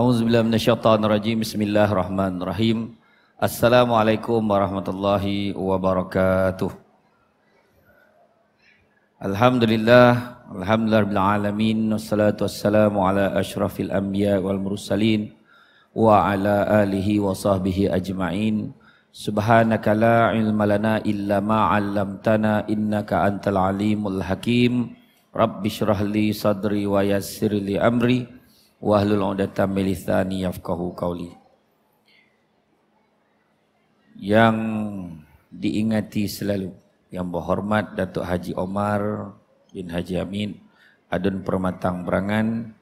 A'udzubillah minasyaitan rajim Bismillahirrahmanirrahim Assalamualaikum warahmatullahi wabarakatuh Alhamdulillah Alhamdulillah bila alamin Wassalatu wassalamu ala ashrafil anbiya wal mursalin Wa ala alihi wa sahbihi ajma'in Subhanaka la ilma lana illa ma'allamtana Innaka antal alimul hakim Rabbi syrahli sadri wa yassirli amri wa ahlul udatan milithani yafqahu qawli yang diingati selalu yang berhormat Datuk Haji Omar bin Haji Amin Adun Permatang Berangan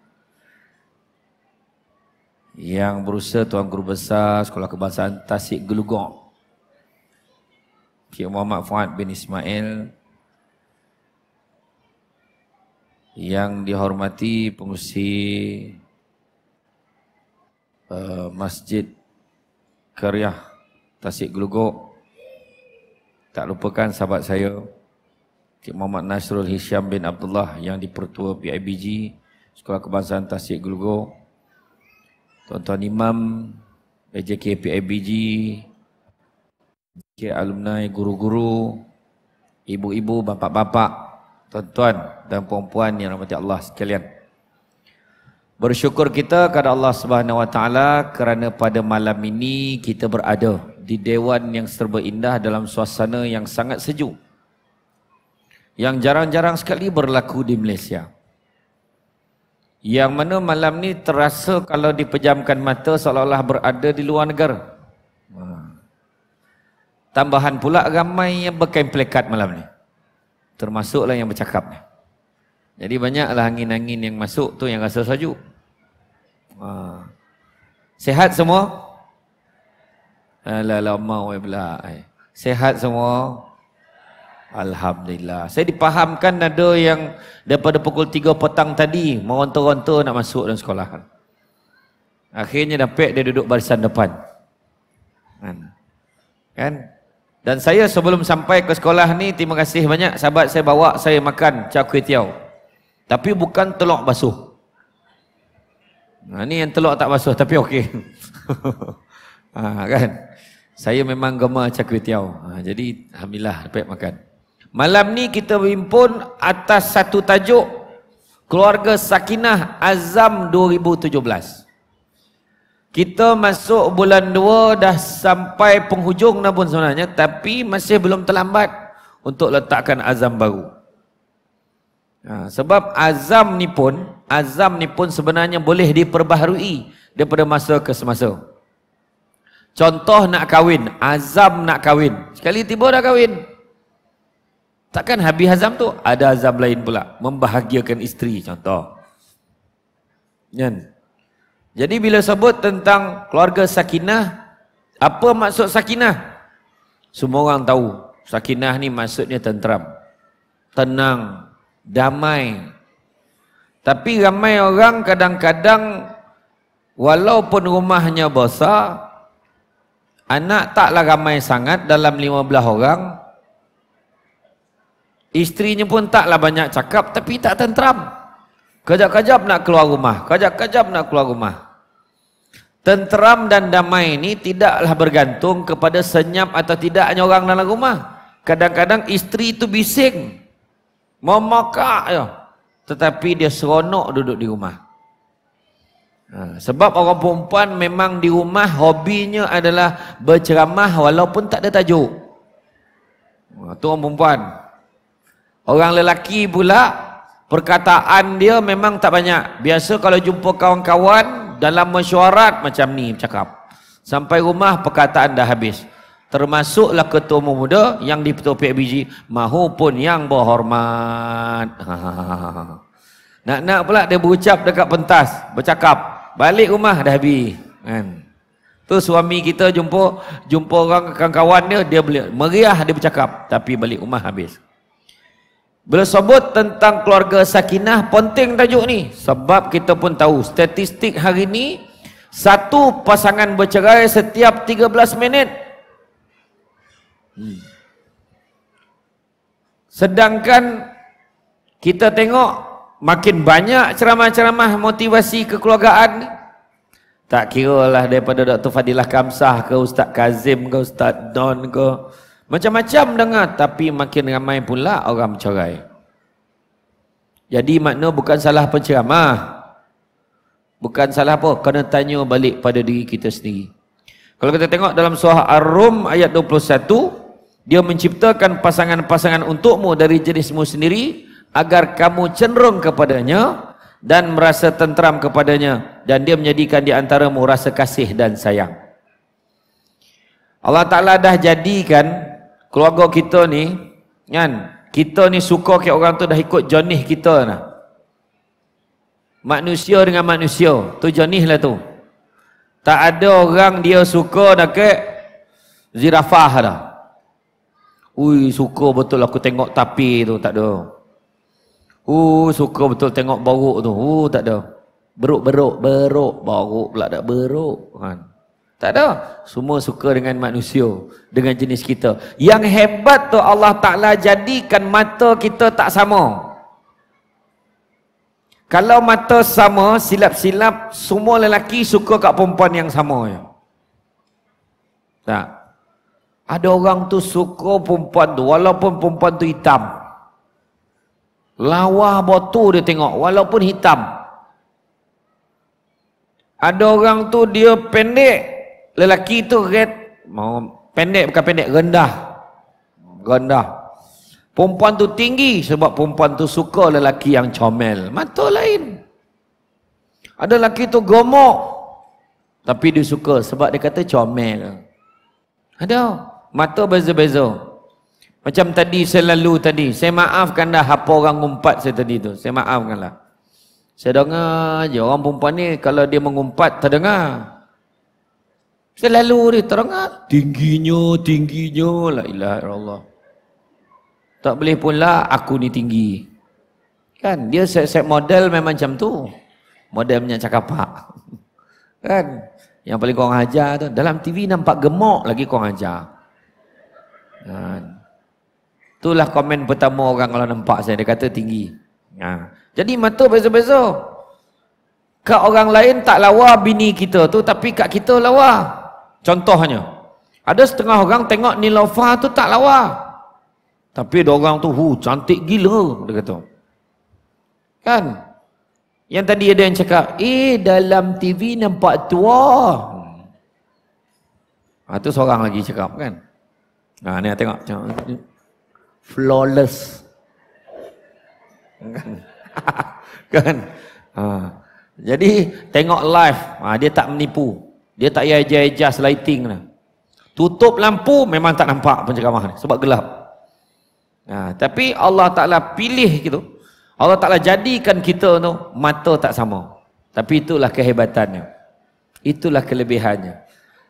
yang berusaha Tuan Guru Besar Sekolah Kebangsaan Tasik Gelugong Cik Muhammad Fuad bin Ismail yang dihormati pengusir Eh, Masjid Karyah Tasik Gelugok. Tak lupakan sahabat saya Cik Muhammad Nasrul Hisham bin Abdullah yang dipertua PIBG Sekolah Kebangsaan Tasik Gelugok. Tuan-tuan Imam PJK PIBG PJK Alumni Guru-Guru Ibu-ibu, bapa-bapa, Tuan-tuan dan puan-puan yang rahmati Allah sekalian. Bersyukur kita kepada Allah Subhanahu Wa Taala kerana pada malam ini kita berada di dewan yang serba indah dalam suasana yang sangat sejuk. Yang jarang-jarang sekali berlaku di Malaysia. Yang mana malam ni terasa kalau dipejamkan mata seolah-olah berada di luar negara. Tambahan pula ramai yang berkain plekat malam ni. Termasuklah yang bercakap Jadi banyaklah angin-angin yang masuk tu yang rasa sejuk. Sehat semua? Alah-alah mau pula. Sehat semua? Alhamdulillah. Saya dipahamkan ada yang daripada pukul 3 petang tadi merontor-rontor nak masuk dalam sekolah. Akhirnya dapat dia duduk barisan depan. Kan? kan? Dan saya sebelum sampai ke sekolah ni, terima kasih banyak sahabat saya bawa saya makan cakwe tiaw. Tapi bukan telok basuh. Ha, ni yang telur tak basuh tapi okey. ha, kan? Saya memang gemar cakwe tiaw. Ha, jadi alhamdulillah dapat makan. Malam ni kita berhimpun atas satu tajuk Keluarga Sakinah Azam 2017. Kita masuk bulan 2 dah sampai penghujung dah pun sebenarnya tapi masih belum terlambat untuk letakkan azam baru. Ha, sebab azam ni pun azam ni pun sebenarnya boleh diperbaharui daripada masa ke semasa. Contoh nak kahwin, azam nak kahwin. Sekali tiba dah kahwin. Takkan habis azam tu, ada azam lain pula. Membahagiakan isteri, contoh. Kan? Jadi bila sebut tentang keluarga Sakinah, apa maksud Sakinah? Semua orang tahu, Sakinah ni maksudnya tenteram. Tenang, damai, tapi ramai orang kadang-kadang walaupun rumahnya besar, anak taklah ramai sangat dalam 15 orang. Isterinya pun taklah banyak cakap tapi tak tenteram. Kejap-kejap nak keluar rumah, kejap-kejap nak keluar rumah. Tenteram dan damai ini tidaklah bergantung kepada senyap atau tidaknya orang dalam rumah. Kadang-kadang isteri itu bising. Memakak. Ya tetapi dia seronok duduk di rumah. Ha, sebab orang perempuan memang di rumah hobinya adalah berceramah walaupun tak ada tajuk. Ha, tu orang perempuan. Orang lelaki pula perkataan dia memang tak banyak. Biasa kalau jumpa kawan-kawan dalam mesyuarat macam ni cakap. Sampai rumah perkataan dah habis termasuklah ketua muda yang di topik biji mahupun yang berhormat ha, ha, ha, nak nak pula dia berucap dekat pentas bercakap balik rumah dah habis kan tu suami kita jumpa jumpa orang kawan-kawan dia dia beli, meriah dia bercakap tapi balik rumah habis bila sebut tentang keluarga Sakinah penting tajuk ni sebab kita pun tahu statistik hari ni satu pasangan bercerai setiap 13 minit Sedangkan kita tengok makin banyak ceramah-ceramah motivasi kekeluargaan tak kira lah daripada Dr. Fadilah Kamsah ke Ustaz Kazim ke Ustaz Don ke macam-macam dengar tapi makin ramai pula orang bercerai jadi makna bukan salah penceramah bukan salah apa kena tanya balik pada diri kita sendiri kalau kita tengok dalam surah Ar-Rum ayat 21 dia menciptakan pasangan-pasangan untukmu dari jenismu sendiri agar kamu cenderung kepadanya dan merasa tenteram kepadanya dan dia menjadikan di antaramu rasa kasih dan sayang. Allah Taala dah jadikan keluarga kita ni kan kita ni suka ke orang tu dah ikut jenis kita nah. Manusia dengan manusia tu jenis lah tu. Tak ada orang dia suka nak ke zirafah dah. Ui, suka betul aku tengok tapi tu, tak ada. Ui, suka betul tengok baruk tu, Ui, tak ada. Beruk, beruk, beruk, baruk pula tak beruk. Kan. Tak ada. Semua suka dengan manusia, dengan jenis kita. Yang hebat tu Allah Ta'ala jadikan mata kita tak sama. Kalau mata sama, silap-silap, semua lelaki suka kat perempuan yang sama. Ya. Tak. Ada orang tu suka perempuan tu walaupun perempuan tu hitam. Lawa botu dia tengok walaupun hitam. Ada orang tu dia pendek. Lelaki tu red. Mau pendek bukan pendek rendah. Rendah. Perempuan tu tinggi sebab perempuan tu suka lelaki yang comel. Mata lain. Ada lelaki tu gomok. Tapi dia suka sebab dia kata comel. Ada. Ada mata berbeza-beza macam tadi selalu tadi saya maafkan dah apa orang ngumpat saya tadi tu saya maafkanlah saya dengar je orang perempuan ni kalau dia mengumpat terdengar selalu dia terdengar tingginya tingginya la ilaha Allah. tak boleh pula aku ni tinggi kan dia set, set model memang macam tu model punya cakap kan yang paling kurang ajar tu dalam TV nampak gemuk lagi kurang ajar Ha. Itulah komen pertama orang kalau nampak saya. Dia kata tinggi. Ha. Jadi mata beza-beza. Kak orang lain tak lawa bini kita tu. Tapi kak kita lawa. Contohnya. Ada setengah orang tengok ni Nilofa tu tak lawa. Tapi ada orang tu, hu, cantik gila. Dia kata. Kan? Yang tadi ada yang cakap, eh dalam TV nampak tua. Hmm. Ha, seorang lagi cakap kan. Ha ni tengok. tengok. Flawless. Kan. Ha. Jadi tengok live, ha, dia tak menipu. Dia tak payah lighting dia. Lah. Tutup lampu memang tak nampak penceramah ni sebab gelap. Ha, tapi Allah Taala pilih gitu. Allah Taala jadikan kita tu mata tak sama. Tapi itulah kehebatannya. Itulah kelebihannya.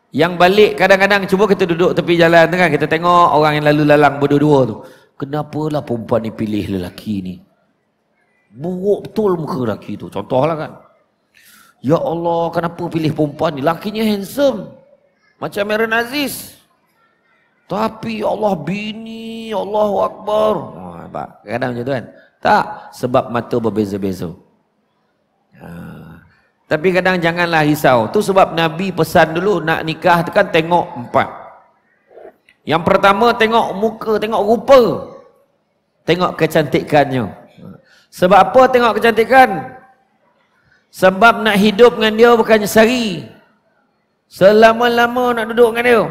Yang balik kadang-kadang cuba kita duduk tepi jalan kan kita tengok orang yang lalu lalang berdua-dua tu. lah perempuan ni pilih lelaki ni? Buruk betul muka lelaki tu. Contohlah kan. Ya Allah, kenapa pilih perempuan ni? Lakinya handsome. Macam Meran Aziz. Tapi ya Allah bini, ya Allah Akbar. Oh, kadang macam tu kan. Tak, sebab mata berbeza-beza. Ha. Tapi kadang janganlah risau. Tu sebab Nabi pesan dulu nak nikah tu kan tengok empat. Yang pertama tengok muka, tengok rupa. Tengok kecantikannya. Sebab apa tengok kecantikan? Sebab nak hidup dengan dia bukannya sehari. Selama-lama nak duduk dengan dia.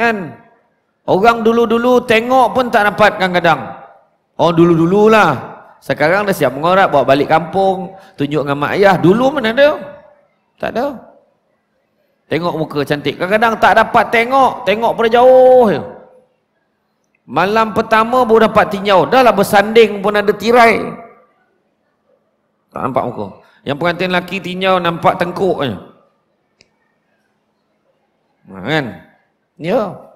Kan? Orang dulu-dulu tengok pun tak dapat kadang-kadang. Orang oh, dulu-dululah. Sekarang dah siap mengorak, bawa balik kampung, tunjuk dengan mak ayah. Dulu mana ada? Tak ada. Tengok muka cantik. Kadang-kadang tak dapat tengok, tengok pada jauh. Malam pertama baru dapat tinjau. Dah lah bersanding pun ada tirai. Tak nampak muka. Yang pengantin lelaki tinjau nampak tengkuk je. kan? Ya. Yeah.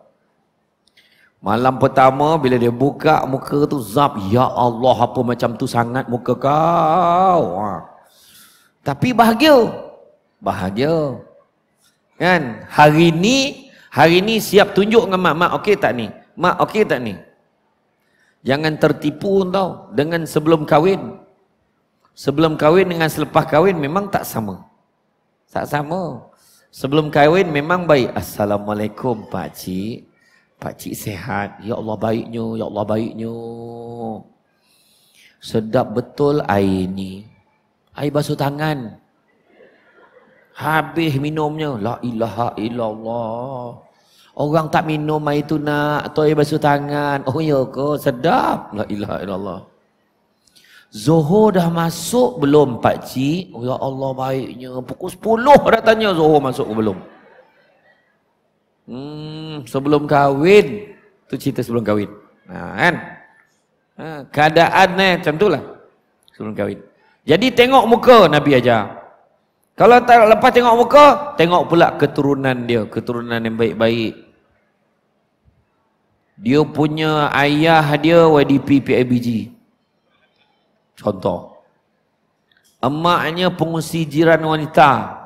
Malam pertama bila dia buka muka tu zap ya Allah apa macam tu sangat muka kau. Ha. Tapi bahagia. Bahagia. Kan? Hari ni hari ni siap tunjuk dengan mak. Mak okey tak ni? Mak okey tak ni? Jangan tertipu tau dengan sebelum kahwin. Sebelum kahwin dengan selepas kahwin memang tak sama. Tak sama. Sebelum kahwin memang baik. Assalamualaikum pak cik. Pak cik sehat. Ya Allah baiknya, ya Allah baiknya. Sedap betul air ni. Air basuh tangan. Habis minumnya. La ilaha illallah. Orang tak minum air tu nak, tu air basuh tangan. Oh ya ke, sedap. La ilaha illallah. Zuhur dah masuk belum pak cik? Ya Allah baiknya. Pukul 10 dah tanya Zuhur masuk ke belum? Hmm, sebelum kawin itu cinta sebelum kawin. Nah, kan? Ha, keadaannya eh, macam itulah sebelum kawin. Jadi tengok muka Nabi aja. Kalau tak lepas tengok muka, tengok pula keturunan dia, keturunan yang baik-baik. Dia punya ayah dia YDP PIBG. Contoh. Emaknya pengusi jiran wanita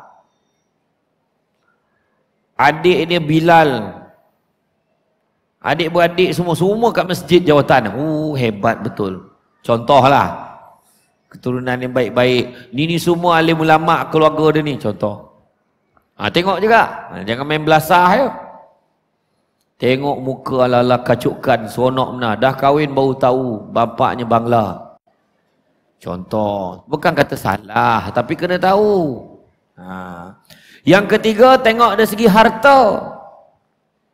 adik dia Bilal adik-beradik semua-semua kat masjid jawatan uh, oh, hebat betul contohlah keturunan yang baik-baik ni ni semua alim ulama keluarga dia ni contoh ha, tengok juga ha, jangan main belasah ya. tengok muka ala-ala kacukkan seronok benar dah kahwin baru tahu bapaknya bangla contoh bukan kata salah tapi kena tahu ha. Yang ketiga tengok dari segi harta.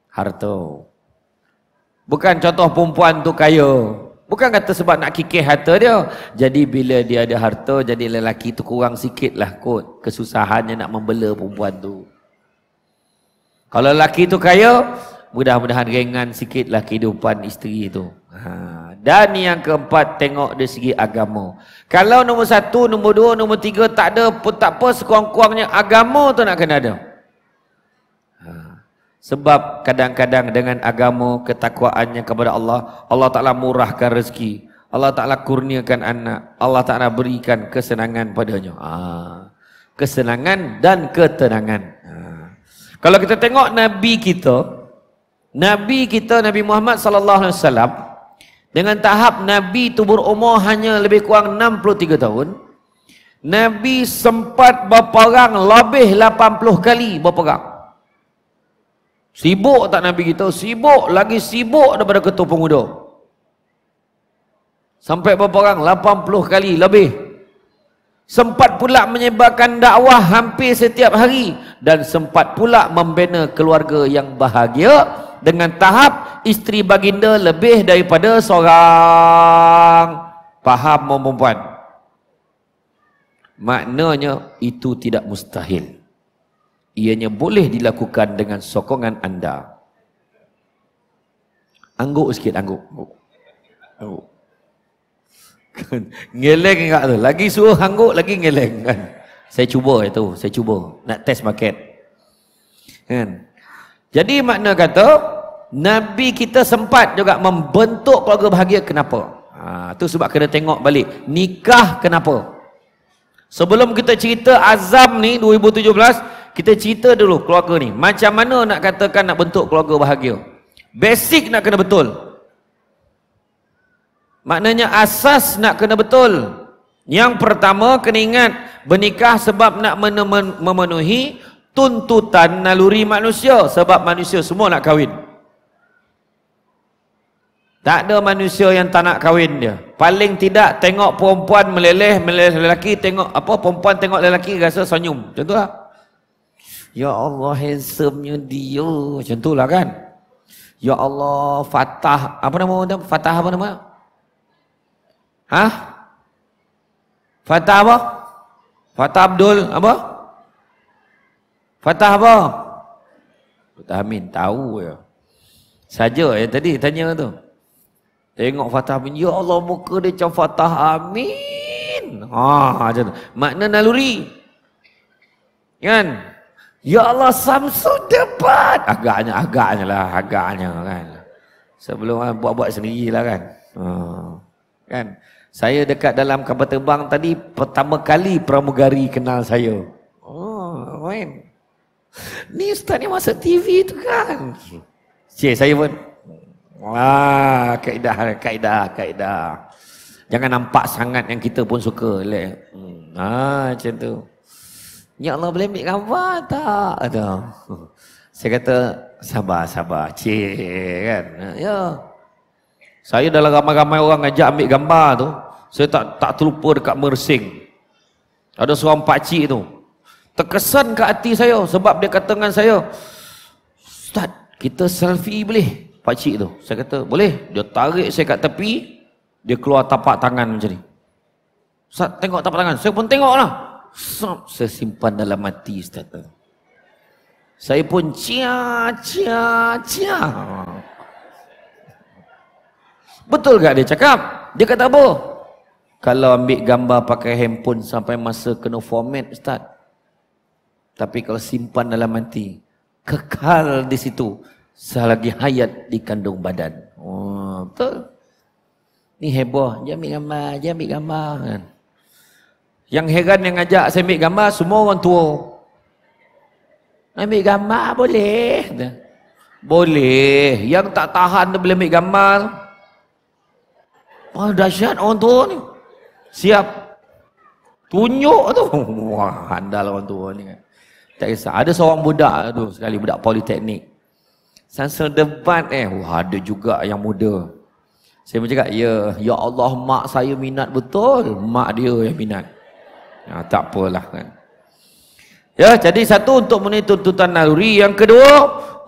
Harta. Bukan contoh perempuan tu kaya. Bukan kata sebab nak kikih harta dia. Jadi bila dia ada harta, jadi lelaki tu kurang sikit lah kot. Kesusahannya nak membela perempuan tu. Kalau lelaki tu kaya, mudah-mudahan ringan sikit lah kehidupan isteri tu. Ha, dan yang keempat tengok dari segi agama. Kalau nombor satu, nombor dua, nombor tiga tak ada pun tak apa sekurang-kurangnya agama tu nak kena ada. Ha. Sebab kadang-kadang dengan agama ketakwaannya kepada Allah, Allah Ta'ala murahkan rezeki. Allah Ta'ala kurniakan anak. Allah Ta'ala berikan kesenangan padanya. Ha. Kesenangan dan ketenangan. Ha. Kalau kita tengok Nabi kita, Nabi kita Nabi Muhammad sallallahu alaihi wasallam dengan tahap Nabi tubur umur hanya lebih kurang 63 tahun. Nabi sempat berperang lebih 80 kali berperang. Sibuk tak Nabi kita? Sibuk lagi sibuk daripada ketua pemuda. Sampai berperang 80 kali lebih. Sempat pula menyebarkan dakwah hampir setiap hari. Dan sempat pula membina keluarga yang bahagia dengan tahap isteri baginda lebih daripada seorang faham perempuan maknanya itu tidak mustahil ianya boleh dilakukan dengan sokongan anda angguk sikit angguk angguk, kan, ngeleng enggak tu lagi suruh angguk lagi ngeleng kan saya cuba itu saya cuba nak test market kan jadi makna kata Nabi kita sempat juga membentuk keluarga bahagia kenapa? Ha, tu sebab kena tengok balik nikah kenapa? Sebelum kita cerita azam ni 2017 kita cerita dulu keluarga ni macam mana nak katakan nak bentuk keluarga bahagia? Basic nak kena betul. Maknanya asas nak kena betul. Yang pertama kena ingat bernikah sebab nak memenuhi tuntutan naluri manusia sebab manusia semua nak kahwin tak ada manusia yang tak nak kahwin dia paling tidak tengok perempuan meleleh meleleh lelaki tengok apa perempuan tengok lelaki rasa senyum macam itulah ya Allah handsomenya dia macam lah kan ya Allah fatah apa nama dia fatah apa nama ha fatah apa fatah Abdul apa Fatah apa? Fatah Amin, tahu ya. Saja yang tadi tanya tu. Tengok Fatah Amin, ya Allah muka dia macam Fatah Amin. Ha, macam tu. Makna naluri. Kan? Ya Allah Samsu debat. Agaknya agaknya lah, agaknya kan. Sebelum buat buat-buat sendirilah kan. Ha. Kan? Saya dekat dalam kapal terbang tadi pertama kali pramugari kenal saya. Oh, kan? Right. Ni ustaz ni masuk TV tu kan. Cik, saya pun. Wah, kaedah, kaedah, kaedah. Jangan nampak sangat yang kita pun suka. Hmm. Ah, macam tu. Ya Allah boleh ambil gambar tak? ada, Saya kata, sabar, sabar. Cik, kan. Ya. Saya dalam ramai-ramai orang ajak ambil gambar tu. Saya tak tak terlupa dekat Mersing. Ada seorang pakcik tu terkesan ke hati saya sebab dia kata dengan saya Ustaz kita selfie boleh pakcik tu saya kata boleh dia tarik saya kat tepi dia keluar tapak tangan macam ni Ustaz tengok tapak tangan saya pun tengok lah Sob, saya simpan dalam mati Ustaz tu saya pun cia cia cia betul tak dia cakap dia kata apa kalau ambil gambar pakai handphone sampai masa kena format Ustaz tapi kalau simpan dalam hati, kekal di situ selagi hayat di kandung badan. Oh, betul. Ni heboh, dia ambil gambar, dia ambil gambar kan. Yang heran yang ajak saya ambil gambar semua orang tua. Ambil gambar boleh. Boleh. Yang tak tahan tu boleh ambil gambar. Wah, dahsyat orang tua ni. Siap. Tunjuk tu. Wah, handal orang tua ni kan. Tak kisah. Ada seorang budak tu sekali, budak politeknik. Sansel debat eh. Wah, ada juga yang muda. Saya pun cakap, ya, ya Allah, mak saya minat betul. Mak dia yang minat. Ya, tak apalah kan. Ya, jadi satu untuk memenuhi tuntutan naluri. Yang kedua,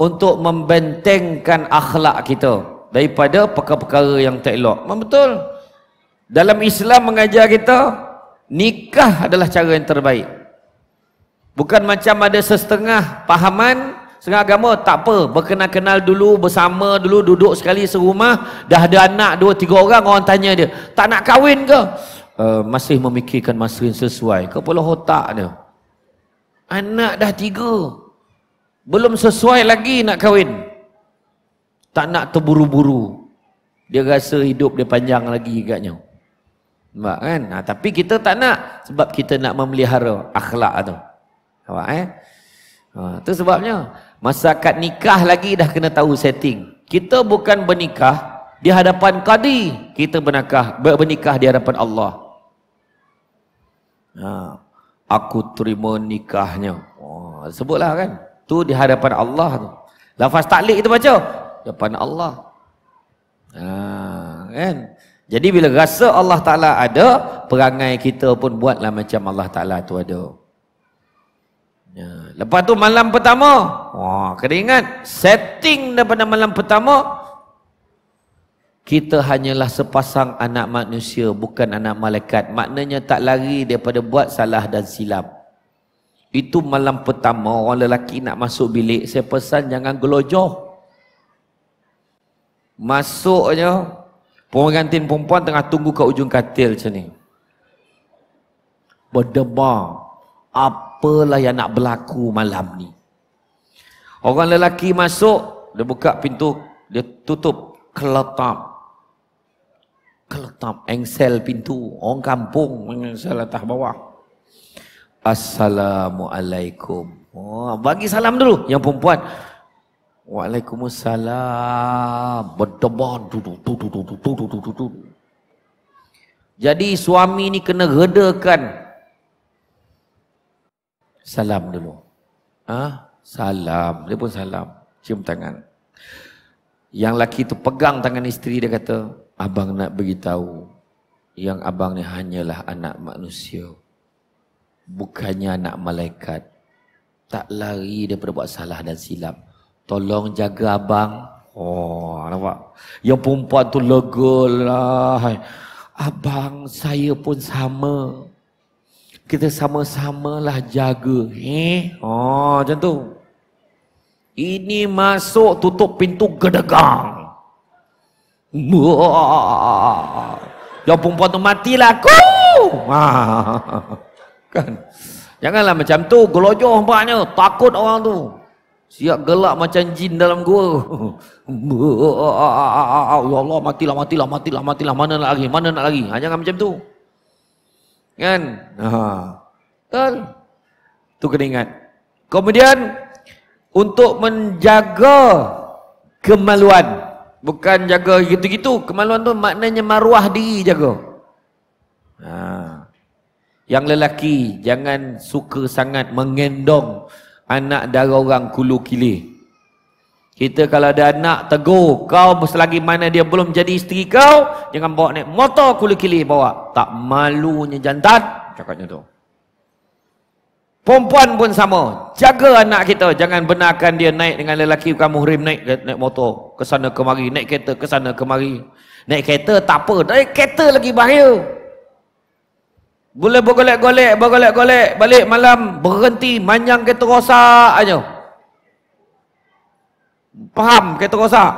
untuk membentengkan akhlak kita daripada perkara-perkara yang tak elok. betul. Dalam Islam mengajar kita, nikah adalah cara yang terbaik. Bukan macam ada setengah pahaman setengah agama tak apa berkenal kenal dulu bersama dulu duduk sekali serumah dah ada anak dua tiga orang orang tanya dia tak nak kahwin ke uh, masih memikirkan masa yang sesuai kepala otak dia anak dah tiga belum sesuai lagi nak kahwin tak nak terburu-buru dia rasa hidup dia panjang lagi agaknya nampak kan nah, ha, tapi kita tak nak sebab kita nak memelihara akhlak tu Nampak eh? Ha, itu sebabnya. Masa kat nikah lagi dah kena tahu setting. Kita bukan bernikah di hadapan qadi. Kita bernikah, bernikah di hadapan Allah. Ha, aku terima nikahnya. Oh, sebutlah kan. Tu di hadapan Allah tu. Lafaz taklik itu baca. Depan Allah. Ha, kan? Jadi bila rasa Allah Ta'ala ada, perangai kita pun buatlah macam Allah Ta'ala tu ada. Ada. Ya. Lepas tu malam pertama, wah kena ingat setting daripada malam pertama kita hanyalah sepasang anak manusia bukan anak malaikat. Maknanya tak lari daripada buat salah dan silap. Itu malam pertama orang lelaki nak masuk bilik, saya pesan jangan gelojoh. Masuknya pengantin perempuan tengah tunggu ke ujung katil sini. ni. Berdebar apalah yang nak berlaku malam ni. Orang lelaki masuk, dia buka pintu, dia tutup, keletap. Keletap, engsel pintu. Orang kampung, engsel atas bawah. Assalamualaikum. Oh, bagi salam dulu, yang perempuan. Waalaikumsalam. Berdebar. Jadi suami ni kena redakan salam dulu. Ah, ha? salam. Dia pun salam. Cium tangan. Yang laki tu pegang tangan isteri dia kata, "Abang nak beritahu yang abang ni hanyalah anak manusia. Bukannya anak malaikat. Tak lari daripada buat salah dan silap. Tolong jaga abang." Oh, nampak? Yang perempuan tu legalah. Abang saya pun sama kita sama-samalah jaga. Eh, oh, macam tu. Ini masuk tutup pintu gedegang. Yang perempuan tu matilah aku. Ha. kan? Janganlah macam tu, gelojoh banyaknya, takut orang tu. Siap gelak macam jin dalam gua. ya Allah, matilah, matilah, matilah, matilah. Mana nak lagi, mana nak lagi. Ha, jangan macam tu. Kan? Ha. Betul? Itu kena ingat. Kemudian, untuk menjaga kemaluan. Bukan jaga gitu-gitu. Kemaluan tu maknanya maruah diri jaga. Ha. Yang lelaki, jangan suka sangat menggendong anak darah orang kulu kilih. Kita kalau ada anak tegur kau selagi mana dia belum jadi isteri kau, jangan bawa naik motor kulikili bawa. Tak malunya jantan, cakapnya tu. Perempuan pun sama. Jaga anak kita. Jangan benarkan dia naik dengan lelaki bukan muhrim naik naik motor. sana kemari. Naik kereta sana kemari. Naik kereta tak apa. Naik kereta lagi bahaya. Boleh bergolek-golek, bergolek-golek. Balik malam berhenti. Manjang kereta rosak. Ayuh. Faham kata rosak.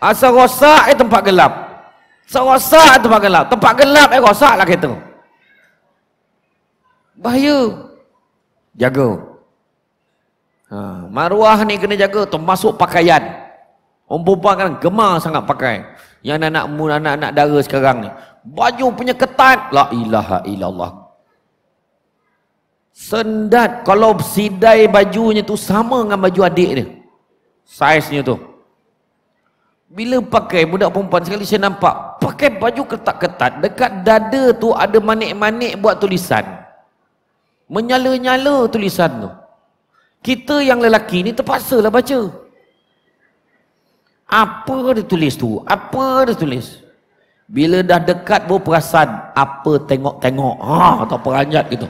Asal ah, rosak eh tempat gelap. Asal rosak eh, tempat gelap. Tempat gelap eh rosaklah kereta. Bahaya. Jaga. Ha, maruah ni kena jaga termasuk pakaian. Orang perempuan kan gemar sangat pakai. Yang anak-anak muda, anak-anak dara sekarang ni. Baju punya ketat. La ilaha illallah. Sendat kalau sidai bajunya tu sama dengan baju adik dia saiznya tu bila pakai budak perempuan sekali saya nampak pakai baju ketat-ketat dekat dada tu ada manik-manik buat tulisan menyala-nyala tulisan tu kita yang lelaki ni terpaksa lah baca apa dia tulis tu apa dia tulis bila dah dekat pun perasan apa tengok-tengok ha, atau peranjat gitu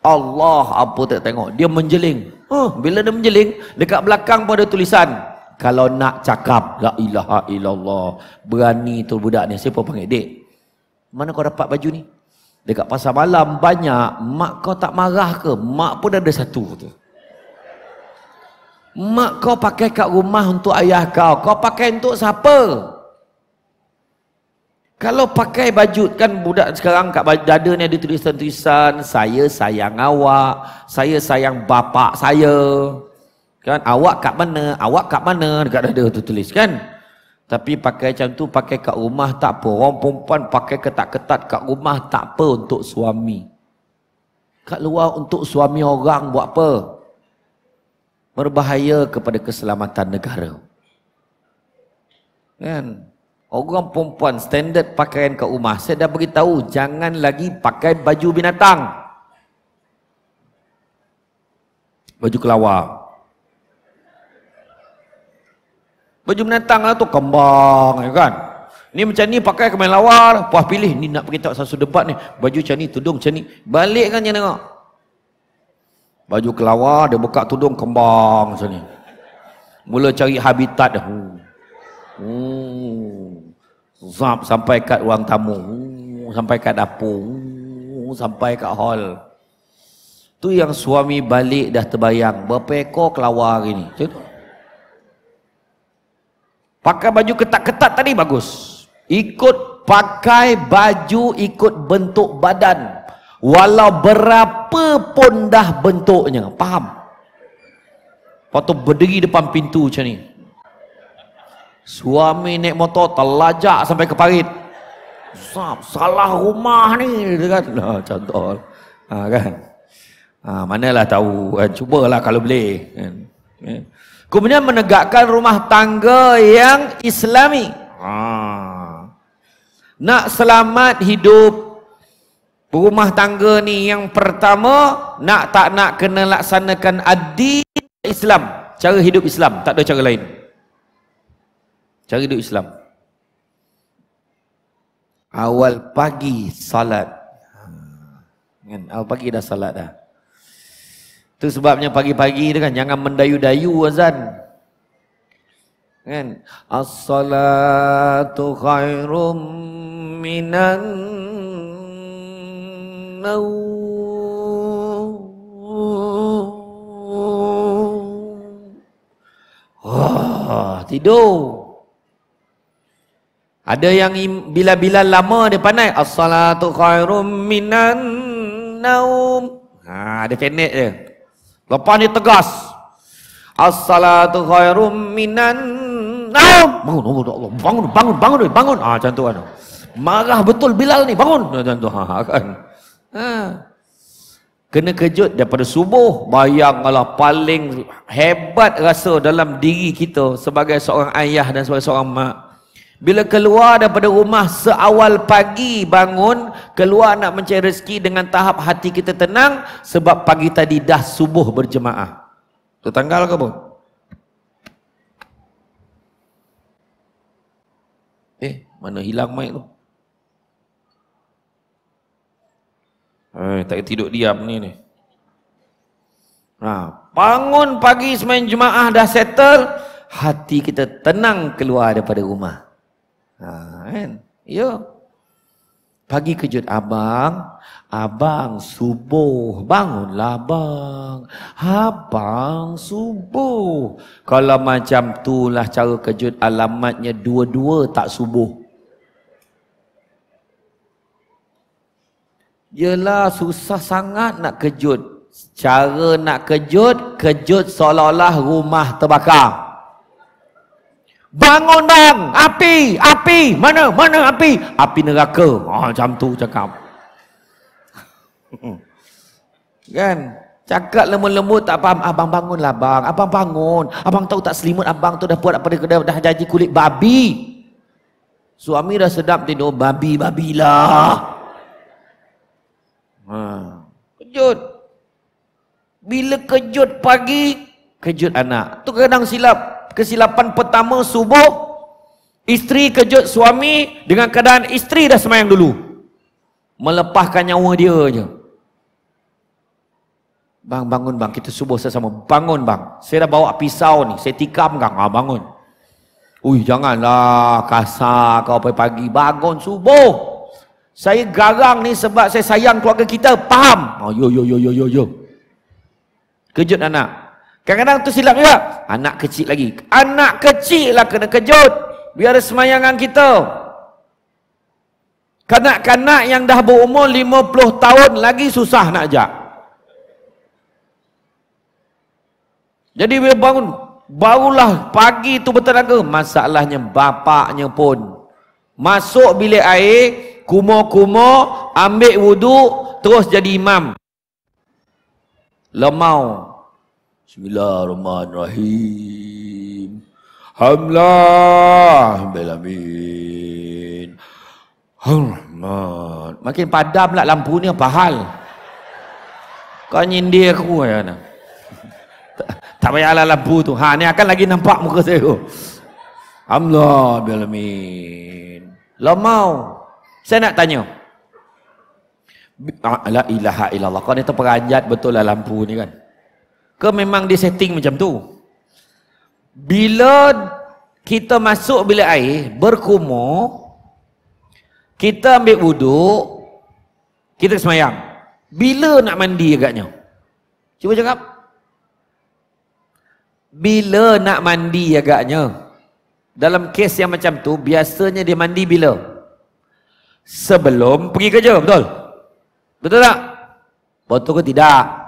Allah apa tak tengok dia menjeling oh, bila dia menjeling dekat belakang pun ada tulisan kalau nak cakap la ilaha illallah berani tu budak ni siapa panggil dek mana kau dapat baju ni dekat pasar malam banyak mak kau tak marah ke mak pun ada satu tu mak kau pakai kat rumah untuk ayah kau kau pakai untuk siapa kalau pakai baju kan budak sekarang kat dada ni ada tulisan-tulisan saya sayang awak, saya sayang bapa saya. Kan awak kat mana? Awak kat mana? Dekat dada tu tulis kan? Tapi pakai macam tu pakai kat rumah tak apa. Orang perempuan pakai ketat-ketat kat rumah tak apa untuk suami. Kat luar untuk suami orang buat apa? Berbahaya kepada keselamatan negara. Kan? Orang perempuan standard pakaian ke rumah, saya dah beritahu jangan lagi pakai baju binatang. Baju kelawar. Baju binatang lah tu kembang ya kan. Ni macam ni pakai kemain lawar, puas pilih. Ni nak beritahu satu debat ni. Baju macam ni, tudung macam ni. Balik kan dia tengok. Baju kelawar, dia buka tudung kembang macam ni. Mula cari habitat dah. Hmm. Hmm. sampai kat ruang tamu, hmm, sampai kat dapur, hmm, sampai kat hall. Tu yang suami balik dah terbayang, berapa ekor kelawar hari ni? tu. Pakai baju ketat-ketat tadi bagus. Ikut pakai baju ikut bentuk badan. Walau berapa pun dah bentuknya, faham? Patut berdiri depan pintu macam ni. Suami naik motor telajak sampai ke parit. Salah rumah ni kan. Ha contoh. Ha kan. Ha manalah tahu. Ha, cubalah kalau boleh kan. Ya. Kemudian menegakkan rumah tangga yang Islami. Ha. Nak selamat hidup rumah tangga ni yang pertama nak tak nak kena laksanakan adi Islam, cara hidup Islam, tak ada cara lain. Cari hidup Islam. Awal pagi salat. Kan? Awal pagi dah salat dah. Itu sebabnya pagi-pagi tu kan jangan mendayu-dayu azan. Kan? As-salatu khairum minan nau. Oh, ah, tidur. Ada yang bila-bila lama dia pandai as-salatu khairum minan naum. Ha ada pendek dia. Lepas ni tegas. As-salatu khairum minan naum. Bangun bangun oh, ya Allah. Bangun bangun bangun eh, bangun. Ah ha, macam tu kan. Marah betul Bilal ni. Bangun. Ah, macam tu ha, ha, kan. Ha. Kena kejut daripada subuh. Bayang Bayanglah paling hebat rasa dalam diri kita sebagai seorang ayah dan sebagai seorang mak. Bila keluar daripada rumah seawal pagi bangun, keluar nak mencari rezeki dengan tahap hati kita tenang sebab pagi tadi dah subuh berjemaah. Tetangga lah ke apa? Eh, mana hilang mic tu? Eh, tak tidur diam ni ni. Nah, ha, bangun pagi semain jemaah dah settle, hati kita tenang keluar daripada rumah. Ha, kan? Ya. Pagi kejut abang, abang subuh, bangunlah abang. Abang subuh. Kalau macam tu lah cara kejut alamatnya dua-dua tak subuh. Yelah susah sangat nak kejut. Cara nak kejut, kejut seolah-olah rumah terbakar. Bangun bang, api, api, mana, mana api? Api neraka. oh macam tu cakap. kan? Cakap lembut-lembut tak faham, abang bangun lah bang. Abang bangun. Abang tahu tak selimut abang tu dah buat apa dah, dah jadi kulit babi. Suami dah sedap tidur, babi-babilah. Ha. Kejut. Bila kejut pagi, kejut anak. Tu kadang silap kesilapan pertama subuh isteri kejut suami dengan keadaan isteri dah semayang dulu melepaskan nyawa dia je bang bangun bang kita subuh saya sama bangun bang saya dah bawa pisau ni saya tikam kan ah, bangun ui janganlah kasar kau pagi-pagi bangun subuh saya garang ni sebab saya sayang keluarga kita faham oh, yo yo yo yo yo yo kejut anak Kadang-kadang tu silap juga. Anak kecil lagi. Anak kecil lah kena kejut. Biar semayangan kita. Kanak-kanak yang dah berumur 50 tahun lagi susah nak ajak. Jadi bila bangun, barulah pagi tu bertenaga. Masalahnya bapaknya pun. Masuk bilik air, kumo kumo, ambil wuduk, terus jadi imam. Lemau. Bismillahirrahmanirrahim. Hamlah belamin. Hormat. Makin padam lah lampu ni apa hal? Kau nyindir aku ya nak. Tak payahlah lampu tu. Ha ni akan lagi nampak muka saya tu. Hamlah belamin. Lamau. Saya nak tanya. La ilaha illallah. Kau ni terperanjat betul lah lampu ni kan ke memang dia setting macam tu bila kita masuk bilik air berkumur kita ambil wuduk kita semayang bila nak mandi agaknya cuba cakap bila nak mandi agaknya dalam kes yang macam tu biasanya dia mandi bila sebelum pergi kerja betul betul tak betul ke tidak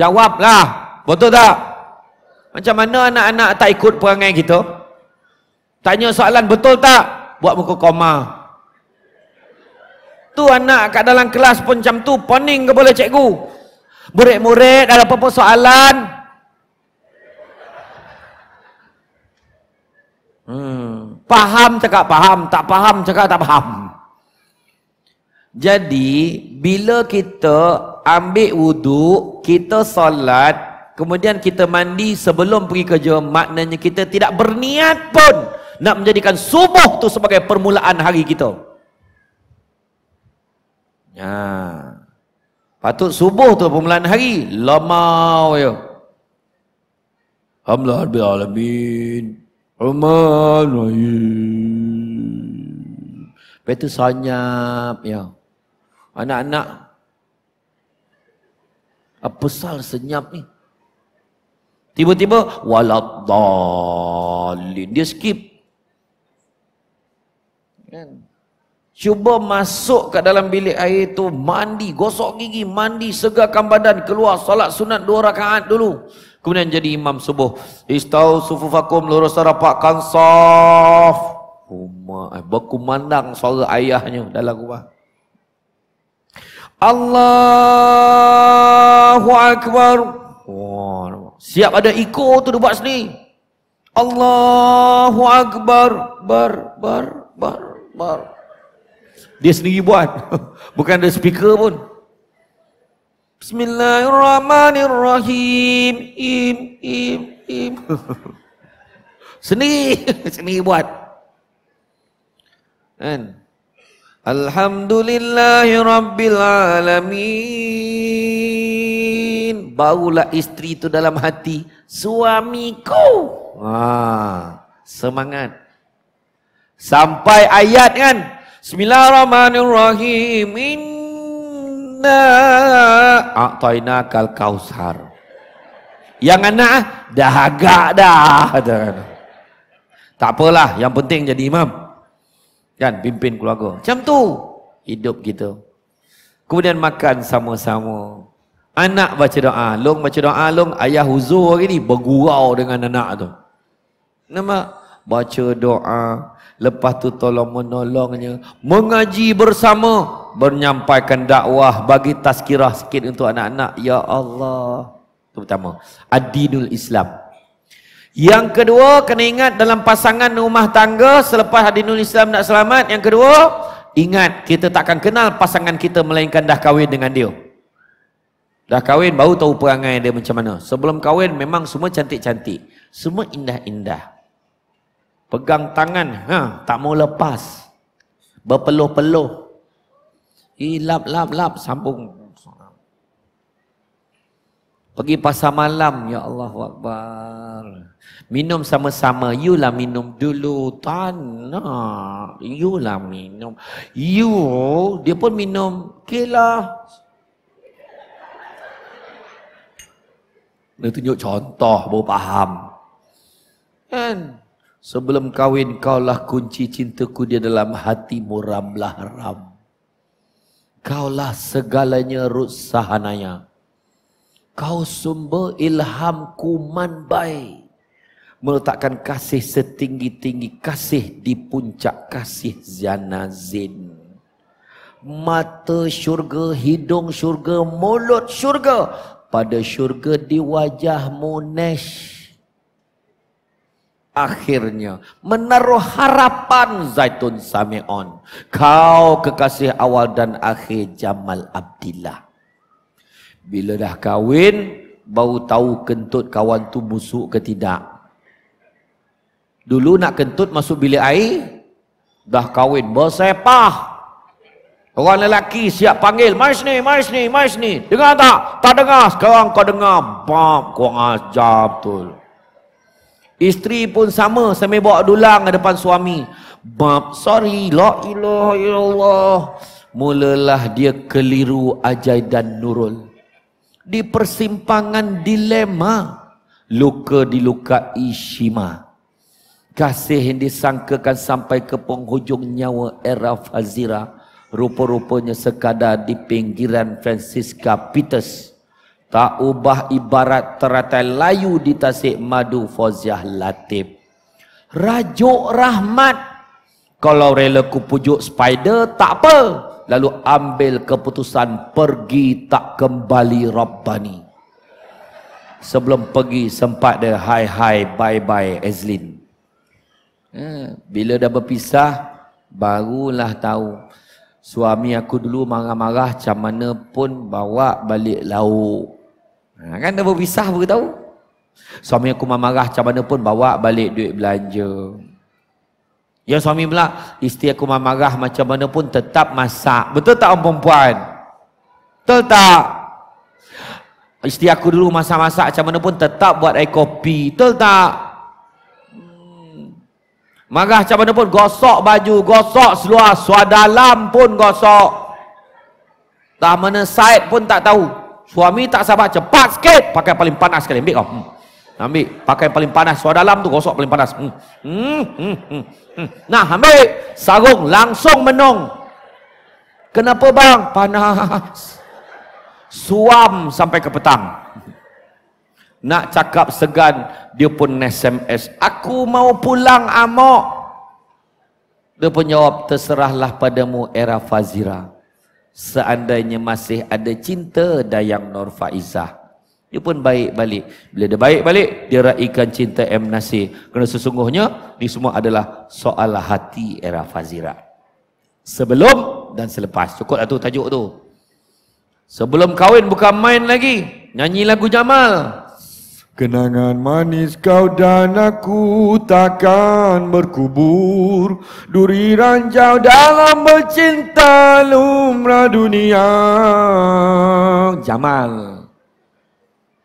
Jawablah. Betul tak? Macam mana anak-anak tak ikut perangai kita? Tanya soalan betul tak? Buat muka koma. Tu anak kat dalam kelas pun macam tu pening ke boleh cikgu? Murid-murid ada apa-apa soalan? Hmm. Faham cakap faham, tak faham cakap tak faham. Jadi bila kita ambil wudhu kita solat, kemudian kita mandi sebelum pergi kerja, maknanya kita tidak berniat pun nak menjadikan subuh tu sebagai permulaan hari kita. Ya. Patut subuh tu permulaan hari. Lamau ya. Alhamdulillah bil alamin. Rahman Betul sanyap ya. Anak-anak apa ah, sal senyap ni? Tiba-tiba waladdallin dia skip. Kan? Cuba masuk ke dalam bilik air tu, mandi, gosok gigi, mandi, segarkan badan, keluar solat sunat dua rakaat dulu. Kemudian jadi imam subuh. Istau sufufakum lurus rapatkan saf. Rumah, eh, mandang suara ayahnya dalam rumah. Allahu Akbar. Wow. Siap ada iko tu dia buat sini. Allahu Akbar. Bar, bar, bar, bar. Dia sendiri buat. Bukan ada speaker pun. Bismillahirrahmanirrahim. Im, im, im. Sendiri, sendiri buat. Kan? And... Alhamdulillahi Rabbil Alamin Barulah isteri itu dalam hati Suamiku ah, Semangat Sampai ayat kan Bismillahirrahmanirrahim Inna A'tayna kal kausar Yang anak ah, dahaga dah Tak apalah yang penting jadi imam Kan, pimpin keluarga. Macam tu hidup kita. Kemudian makan sama-sama. Anak baca doa. Long baca doa, long ayah huzur hari ni bergurau dengan anak tu. Nama baca doa, lepas tu tolong menolongnya, mengaji bersama, menyampaikan dakwah, bagi tazkirah sikit untuk anak-anak. Ya Allah. Itu pertama. Adinul Islam. Yang kedua, kena ingat dalam pasangan rumah tangga selepas Adinul Islam nak selamat. Yang kedua, ingat kita takkan kenal pasangan kita melainkan dah kahwin dengan dia. Dah kahwin baru tahu perangai dia macam mana. Sebelum kahwin memang semua cantik-cantik. Semua indah-indah. Pegang tangan, ha, tak mau lepas. Berpeluh-peluh. Ih, lap, lap, lap. Sambung Pergi pasar malam, Ya Allah Akbar. Minum sama-sama, you lah minum dulu. Tanah, you lah minum. You, dia pun minum. Okay lah. Dia tunjuk contoh, baru faham. Kan? Sebelum kahwin, kaulah kunci cintaku dia dalam hati muramlah ram. Kaulah segalanya rutsahanaya. Kaulah kau sumber ilhamku manbai meletakkan kasih setinggi-tinggi kasih di puncak kasih zanazin mata syurga hidung syurga mulut syurga pada syurga di wajah munesh akhirnya menaruh harapan Zaitun Sameon. kau kekasih awal dan akhir Jamal Abdillah bila dah kahwin, baru tahu kentut kawan tu busuk ke tidak. Dulu nak kentut masuk bilik air, dah kahwin bersepah. Orang lelaki siap panggil, mai ni, mai ni, mai ni, Dengar tak? Tak dengar. Sekarang kau dengar. Bam, kau ajar betul. Isteri pun sama, sambil bawa dulang ke depan suami. Bam, sorry, la ilaha illallah. Mulalah dia keliru ajai dan nurul di persimpangan dilema luka dilukai Shima kasih yang disangkakan sampai ke penghujung nyawa era Fazira rupa-rupanya sekadar di pinggiran Francisca Peters tak ubah ibarat teratai layu di tasik madu Fauziah Latif rajuk rahmat kalau rela ku pujuk spider tak apa lalu ambil keputusan pergi tak kembali Rabbani. Sebelum pergi sempat dia hai hai bye bye Ezlin. Ya, bila dah berpisah barulah tahu suami aku dulu marah-marah macam mana pun bawa balik lauk. Ha, kan dah berpisah baru tahu. Suami aku marah-marah macam mana pun bawa balik duit belanja. Ya suami pula, isteri aku marah macam mana pun tetap masak. Betul tak om perempuan? Betul tak? Isteri aku dulu masak-masak macam mana pun tetap buat air kopi. Betul tak? Hmm. Marah macam mana pun gosok baju, gosok seluar, suar dalam pun gosok. Tak mana side pun tak tahu. Suami tak sabar cepat sikit, pakai paling panas sekali. Ambil kau. Hmm ambil pakai yang paling panas suara dalam tu gosok paling panas hmm. hmm. Hmm. Hmm. Hmm. nah ambil sarung langsung menung kenapa bang panas suam sampai ke petang nak cakap segan dia pun SMS aku mau pulang amok dia pun jawab terserahlah padamu era fazira seandainya masih ada cinta dayang nur faizah dia pun baik balik. Bila dia baik balik, dia raikan cinta M. Nasir. Kerana sesungguhnya, ini semua adalah soal hati era Fazira. Sebelum dan selepas. Cukuplah tu tajuk tu. Sebelum kahwin, bukan main lagi. Nyanyi lagu Jamal. Kenangan manis kau dan aku takkan berkubur Duri ranjau dalam bercinta lumrah dunia Jamal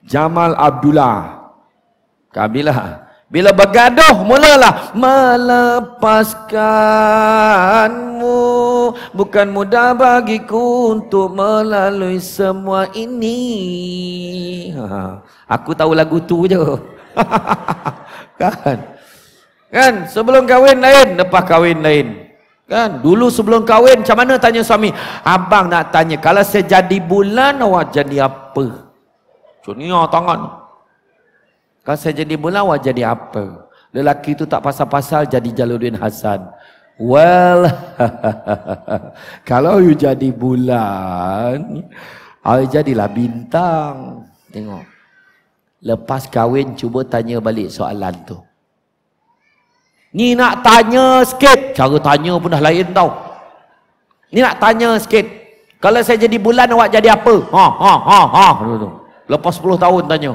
Jamal Abdullah. Kabilah. Bila bergaduh mulalah melepaskanmu bukan mudah bagiku untuk melalui semua ini. aku tahu lagu tu je. kan? Kan sebelum kahwin lain, lepas kahwin lain. Kan dulu sebelum kahwin macam mana tanya suami? Abang nak tanya kalau saya jadi bulan awak jadi apa? Cunia tangan. Kalau saya jadi mulawar jadi apa? Lelaki itu tak pasal-pasal jadi Jaluddin Hasan. Well, kalau you jadi bulan, I jadilah bintang. Tengok. Lepas kahwin, cuba tanya balik soalan tu. Ni nak tanya sikit. Cara tanya pun dah lain tau. Ni nak tanya sikit. Kalau saya jadi bulan, awak jadi apa? Ha, ha, ha, ha. Lepas 10 tahun tanya.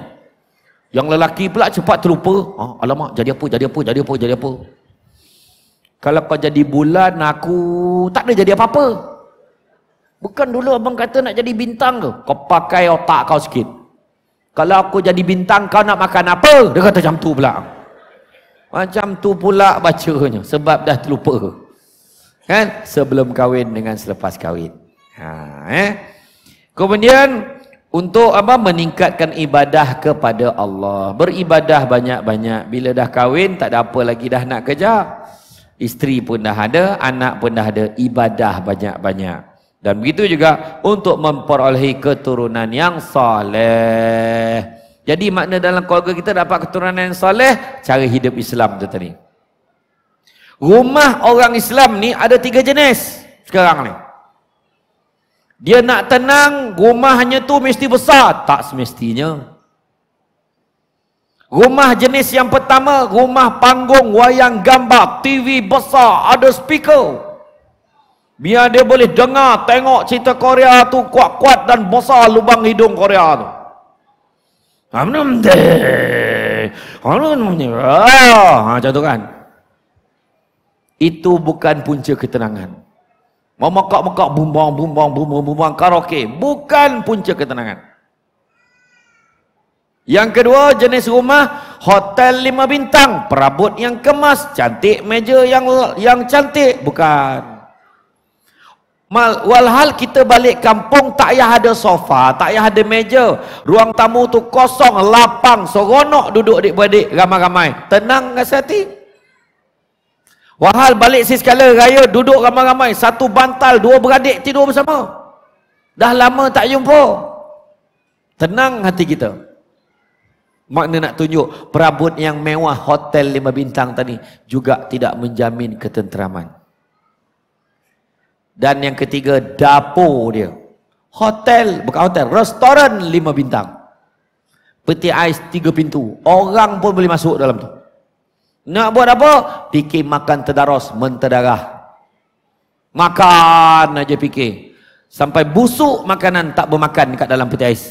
Yang lelaki pula cepat terlupa. Ah, alamak, jadi apa, jadi apa, jadi apa, jadi apa. Kalau kau jadi bulan, aku tak ada jadi apa-apa. Bukan dulu abang kata nak jadi bintang ke? Kau pakai otak kau sikit. Kalau aku jadi bintang, kau nak makan apa? Dia kata macam tu pula. Macam tu pula bacanya. Sebab dah terlupa. Kan? Sebelum kahwin dengan selepas kahwin. Ha, eh? Kemudian, untuk apa meningkatkan ibadah kepada Allah beribadah banyak-banyak bila dah kahwin tak ada apa lagi dah nak kerja isteri pun dah ada anak pun dah ada ibadah banyak-banyak dan begitu juga untuk memperolehi keturunan yang soleh jadi makna dalam keluarga kita dapat keturunan yang soleh cara hidup Islam tu tadi rumah orang Islam ni ada tiga jenis sekarang ni dia nak tenang, rumahnya tu mesti besar. Tak semestinya. Rumah jenis yang pertama, rumah panggung, wayang gambar, TV besar, ada speaker. Biar dia boleh dengar, tengok cerita Korea tu kuat-kuat dan besar lubang hidung Korea tu. Amnum de. Amnum de. Ha, jatuh kan. Itu bukan punca ketenangan. Memekak-mekak, bumbang, bumbang, bumbang, bumbang, karaoke. Bukan punca ketenangan. Yang kedua, jenis rumah, hotel lima bintang, perabot yang kemas, cantik meja yang yang cantik. Bukan. Mal, walhal kita balik kampung tak payah ada sofa, tak payah ada meja. Ruang tamu tu kosong, lapang, seronok duduk adik-beradik ramai-ramai. Tenang Tenang rasa hati. Wahal balik si sekala raya duduk ramai-ramai satu bantal dua beradik tidur bersama. Dah lama tak jumpa. Tenang hati kita. Makna nak tunjuk perabot yang mewah hotel lima bintang tadi juga tidak menjamin ketenteraman. Dan yang ketiga dapur dia. Hotel, bukan hotel, restoran lima bintang. Peti ais tiga pintu. Orang pun boleh masuk dalam tu. Nak buat apa? Fikir makan terdaros, mentedarah. Makan aja fikir. Sampai busuk makanan tak bermakan kat dalam peti ais.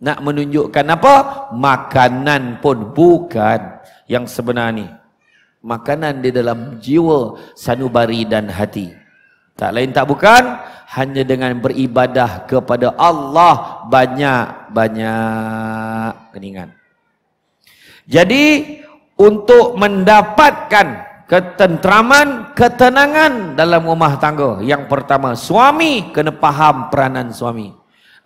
Nak menunjukkan apa? Makanan pun bukan yang sebenar ni. Makanan di dalam jiwa, sanubari dan hati. Tak lain tak bukan, hanya dengan beribadah kepada Allah banyak-banyak keningan. Jadi untuk mendapatkan ketentraman, ketenangan dalam rumah tangga. Yang pertama, suami kena faham peranan suami.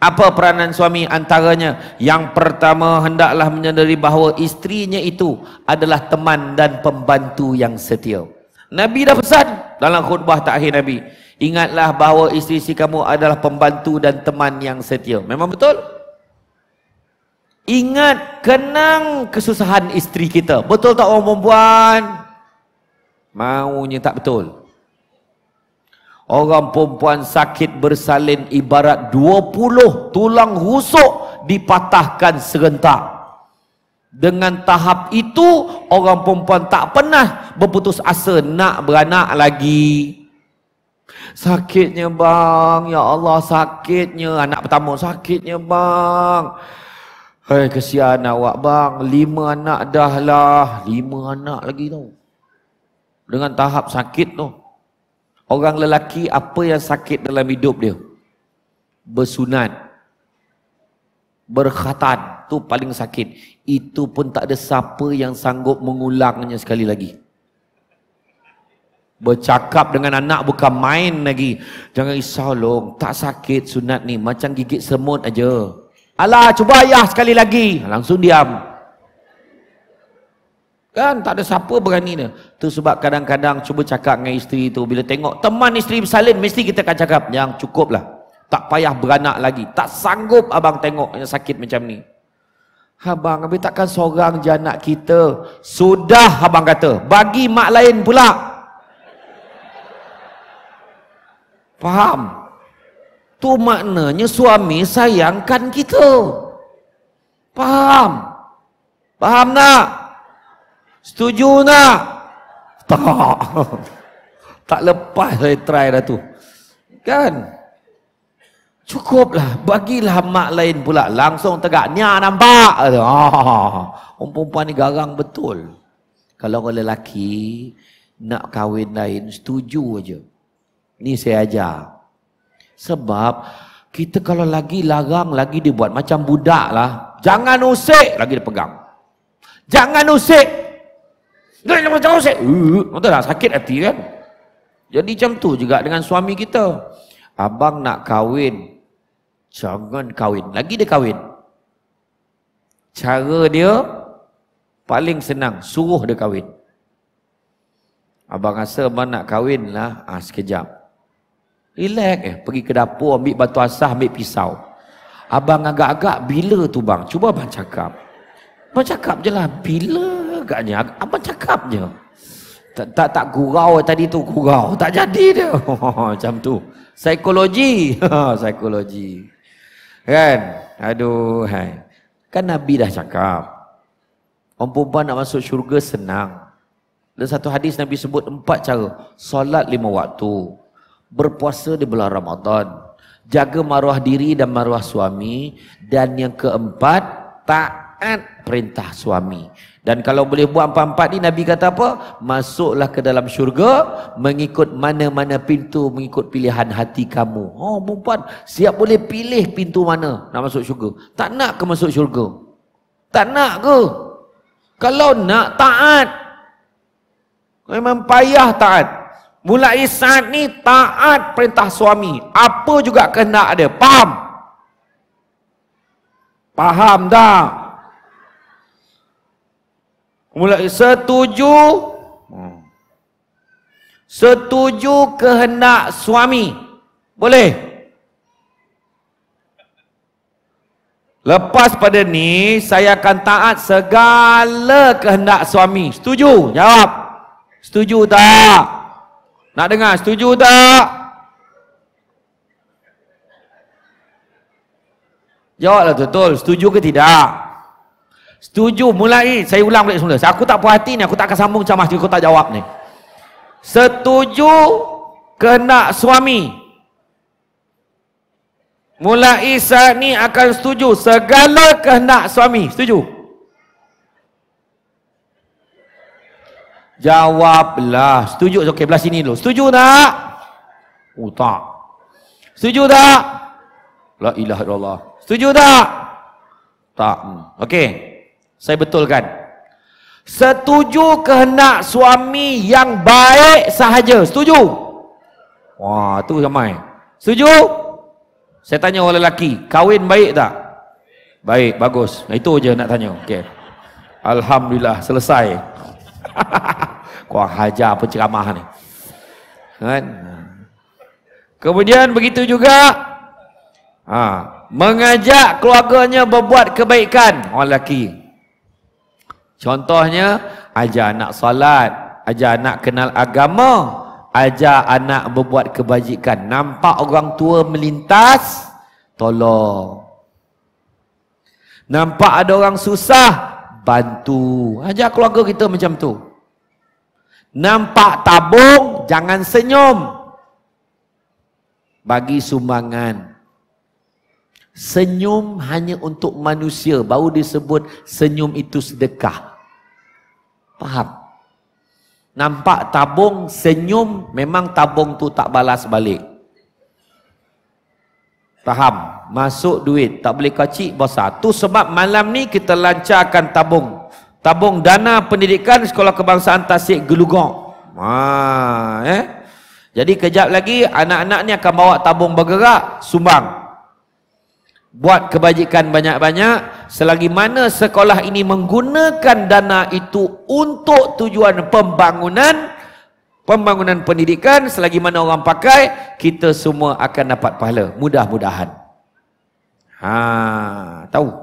Apa peranan suami antaranya? Yang pertama, hendaklah menyadari bahawa istrinya itu adalah teman dan pembantu yang setia. Nabi dah pesan dalam khutbah takhir Nabi. Ingatlah bahawa isteri si kamu adalah pembantu dan teman yang setia. Memang Betul. Ingat kenang kesusahan isteri kita. Betul tak orang perempuan? Maunya tak betul. Orang perempuan sakit bersalin ibarat 20 tulang rusuk dipatahkan serentak. Dengan tahap itu orang perempuan tak pernah berputus asa nak beranak lagi. Sakitnya bang, ya Allah sakitnya anak pertama sakitnya bang. Hei, eh, kesian awak bang. Lima anak dah lah. Lima anak lagi tu. Dengan tahap sakit tu. Orang lelaki, apa yang sakit dalam hidup dia? Bersunat. Berkhatan. tu paling sakit. Itu pun tak ada siapa yang sanggup mengulangnya sekali lagi. Bercakap dengan anak bukan main lagi. Jangan risau loh. Tak sakit sunat ni. Macam gigit semut aja. Alah, cuba ayah sekali lagi. Langsung diam. Kan, tak ada siapa berani dia. Itu sebab kadang-kadang cuba cakap dengan isteri itu. Bila tengok teman isteri bersalin, mesti kita akan cakap, yang cukuplah Tak payah beranak lagi. Tak sanggup abang tengok yang sakit macam ni. Abang, tapi takkan seorang je anak kita. Sudah, abang kata. Bagi mak lain pula. Faham? tu maknanya suami sayangkan kita faham faham tak setuju tak tak tak lepas saya try dah tu kan cukuplah bagilah mak lain pula langsung tegak ni nampak oh, perempuan ni garang betul kalau orang lelaki nak kahwin lain setuju aja ni saya ajar sebab kita kalau lagi larang, lagi dia buat macam budak lah. Jangan usik, lagi dia pegang. Jangan usik. Jangan usik. Uh, betul lah, sakit hati kan. Jadi macam tu juga dengan suami kita. Abang nak kahwin. Jangan kahwin. Lagi dia kahwin. Cara dia paling senang. Suruh dia kahwin. Abang rasa abang nak kahwin lah. Ah, sekejap. Relax eh. Pergi ke dapur, ambil batu asah, ambil pisau. Abang agak-agak, bila tu bang? Cuba abang cakap. Abang cakap je lah, bila agaknya? Abang cakap je. Tak, tak, tak gurau eh, tadi tu, gurau. Tak jadi dia. Macam tu. Psikologi. Psikologi. Kan? Aduh. Hai. Kan Nabi dah cakap. Orang perempuan nak masuk syurga senang. Dan satu hadis Nabi sebut empat cara. Solat lima waktu berpuasa di bulan Ramadan jaga maruah diri dan maruah suami dan yang keempat taat perintah suami dan kalau boleh buat empat-empat ni Nabi kata apa? Masuklah ke dalam syurga mengikut mana-mana pintu mengikut pilihan hati kamu. Oh, perempuan siap boleh pilih pintu mana nak masuk syurga. Tak nak ke masuk syurga? Tak nak ke? Kalau nak taat. Memang payah taat. Mulai saat ni taat perintah suami. Apa juga kena ada. Faham? Faham tak? Mulai setuju hmm. setuju kehendak suami. Boleh? Lepas pada ni saya akan taat segala kehendak suami. Setuju? Jawab. Setuju tak? Setuju tak? Nak dengar, setuju tak? Jawablah betul, setuju ke tidak? Setuju, mulai, saya ulang balik semula. Aku tak puas hati ni, aku tak akan sambung ceramah jika kau tak jawab ni. Setuju ke nak suami? Mulai saat ni akan setuju segala kehendak suami. Setuju? Jawablah. Setuju? Okey, belah sini dulu. Setuju tak? Oh, tak. Setuju tak? La ilaha illallah. Setuju tak? Tak. Hmm. Okey. Saya betulkan. Setuju kehendak suami yang baik sahaja. Setuju? Wah, tu ramai. Setuju? Saya tanya orang lelaki, kahwin baik tak? Baik, bagus. Nah, itu je nak tanya. Okey. Alhamdulillah, selesai. Kau hajar penceramah ni. Kan? Kemudian begitu juga ha, mengajak keluarganya berbuat kebaikan orang lelaki. Contohnya ajar anak salat, ajar anak kenal agama, ajar anak berbuat kebajikan. Nampak orang tua melintas, tolong. Nampak ada orang susah, bantu. Ajar keluarga kita macam tu. Nampak tabung, jangan senyum. Bagi sumbangan. Senyum hanya untuk manusia. Baru disebut senyum itu sedekah. Faham? Nampak tabung, senyum, memang tabung tu tak balas balik. Faham? Masuk duit, tak boleh kacik, bosan. Tu sebab malam ni kita lancarkan tabung tabung dana pendidikan sekolah kebangsaan Tasik Gelugong. Ha, eh. Jadi kejap lagi anak-anak ni akan bawa tabung bergerak sumbang. Buat kebajikan banyak-banyak selagi mana sekolah ini menggunakan dana itu untuk tujuan pembangunan pembangunan pendidikan selagi mana orang pakai kita semua akan dapat pahala mudah-mudahan. Ha, tahu?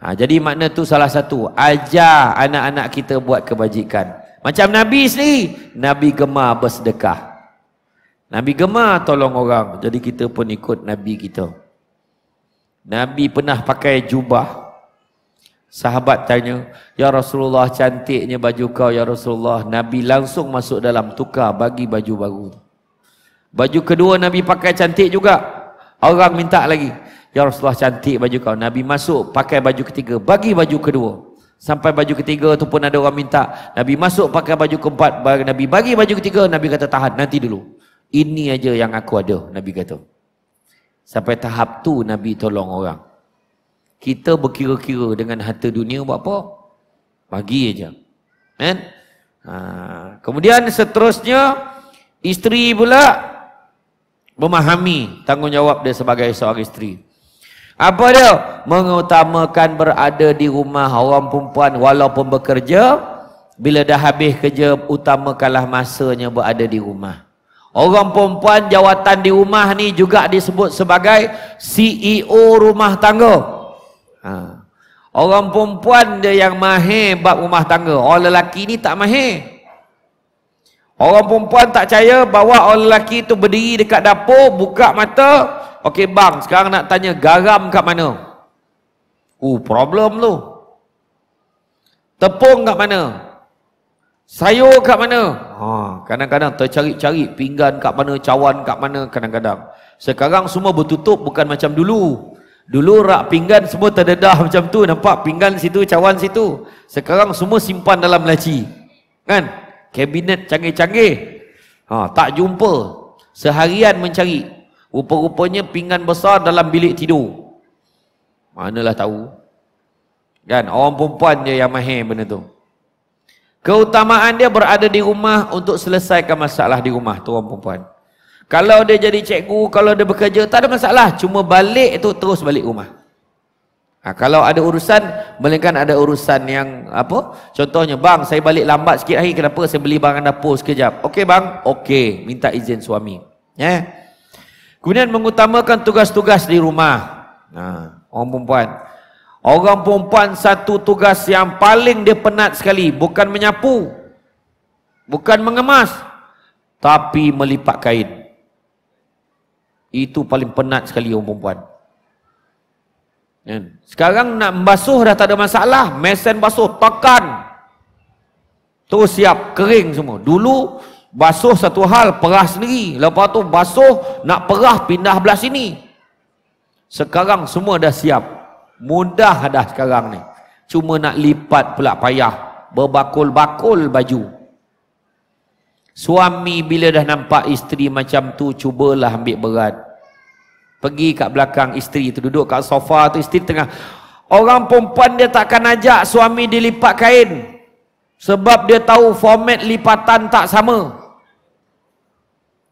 Ha, jadi makna tu salah satu. Ajar anak-anak kita buat kebajikan. Macam Nabi sendiri. Nabi gemar bersedekah. Nabi gemar tolong orang. Jadi kita pun ikut Nabi kita. Nabi pernah pakai jubah. Sahabat tanya, Ya Rasulullah cantiknya baju kau Ya Rasulullah. Nabi langsung masuk dalam tukar bagi baju baru. Baju kedua Nabi pakai cantik juga. Orang minta lagi. Ya Rasulullah cantik baju kau. Nabi masuk pakai baju ketiga. Bagi baju kedua. Sampai baju ketiga tu pun ada orang minta. Nabi masuk pakai baju keempat. Nabi bagi baju ketiga. Nabi kata tahan. Nanti dulu. Ini aja yang aku ada. Nabi kata. Sampai tahap tu Nabi tolong orang. Kita berkira-kira dengan harta dunia buat apa? Bagi aja. Kan? Ha. Kemudian seterusnya. Isteri pula memahami tanggungjawab dia sebagai seorang isteri. Apa dia? Mengutamakan berada di rumah orang perempuan walaupun bekerja. Bila dah habis kerja, utamakanlah masanya berada di rumah. Orang perempuan jawatan di rumah ni juga disebut sebagai CEO rumah tangga. Ha. Orang perempuan dia yang mahir bab rumah tangga. Orang lelaki ni tak mahir. Orang perempuan tak percaya bahawa orang lelaki tu berdiri dekat dapur, buka mata, Okey bang, sekarang nak tanya garam kat mana? Uh, problem tu. Tepung kat mana? Sayur kat mana? Ha, kadang-kadang tercari-cari pinggan kat mana, cawan kat mana kadang-kadang. Sekarang semua bertutup bukan macam dulu. Dulu rak pinggan semua terdedah macam tu, nampak pinggan situ, cawan situ. Sekarang semua simpan dalam laci. Kan? Kabinet canggih-canggih. Ha, tak jumpa. Seharian mencari, Rupa-rupanya pinggan besar dalam bilik tidur. Manalah tahu. Kan? Orang perempuan dia yang mahir benda tu. Keutamaan dia berada di rumah untuk selesaikan masalah di rumah tu orang perempuan. Kalau dia jadi cikgu, kalau dia bekerja, tak ada masalah. Cuma balik tu terus balik rumah. Ha, kalau ada urusan, melainkan ada urusan yang apa? Contohnya, bang, saya balik lambat sikit hari, kenapa saya beli barang dapur sekejap? Okey bang, okey, minta izin suami. Ya. Yeah. Kemudian mengutamakan tugas-tugas di rumah. Nah, ha, orang perempuan. Orang perempuan satu tugas yang paling dia penat sekali. Bukan menyapu. Bukan mengemas. Tapi melipat kain. Itu paling penat sekali orang perempuan. Kan? Sekarang nak basuh dah tak ada masalah. Mesin basuh, tekan. Terus siap, kering semua. Dulu, basuh satu hal perah sendiri lepas tu basuh nak perah pindah belah sini sekarang semua dah siap mudah dah sekarang ni cuma nak lipat pula payah berbakul-bakul baju suami bila dah nampak isteri macam tu cubalah ambil berat pergi kat belakang isteri tu duduk kat sofa tu isteri tengah orang perempuan dia takkan ajak suami dilipat kain sebab dia tahu format lipatan tak sama.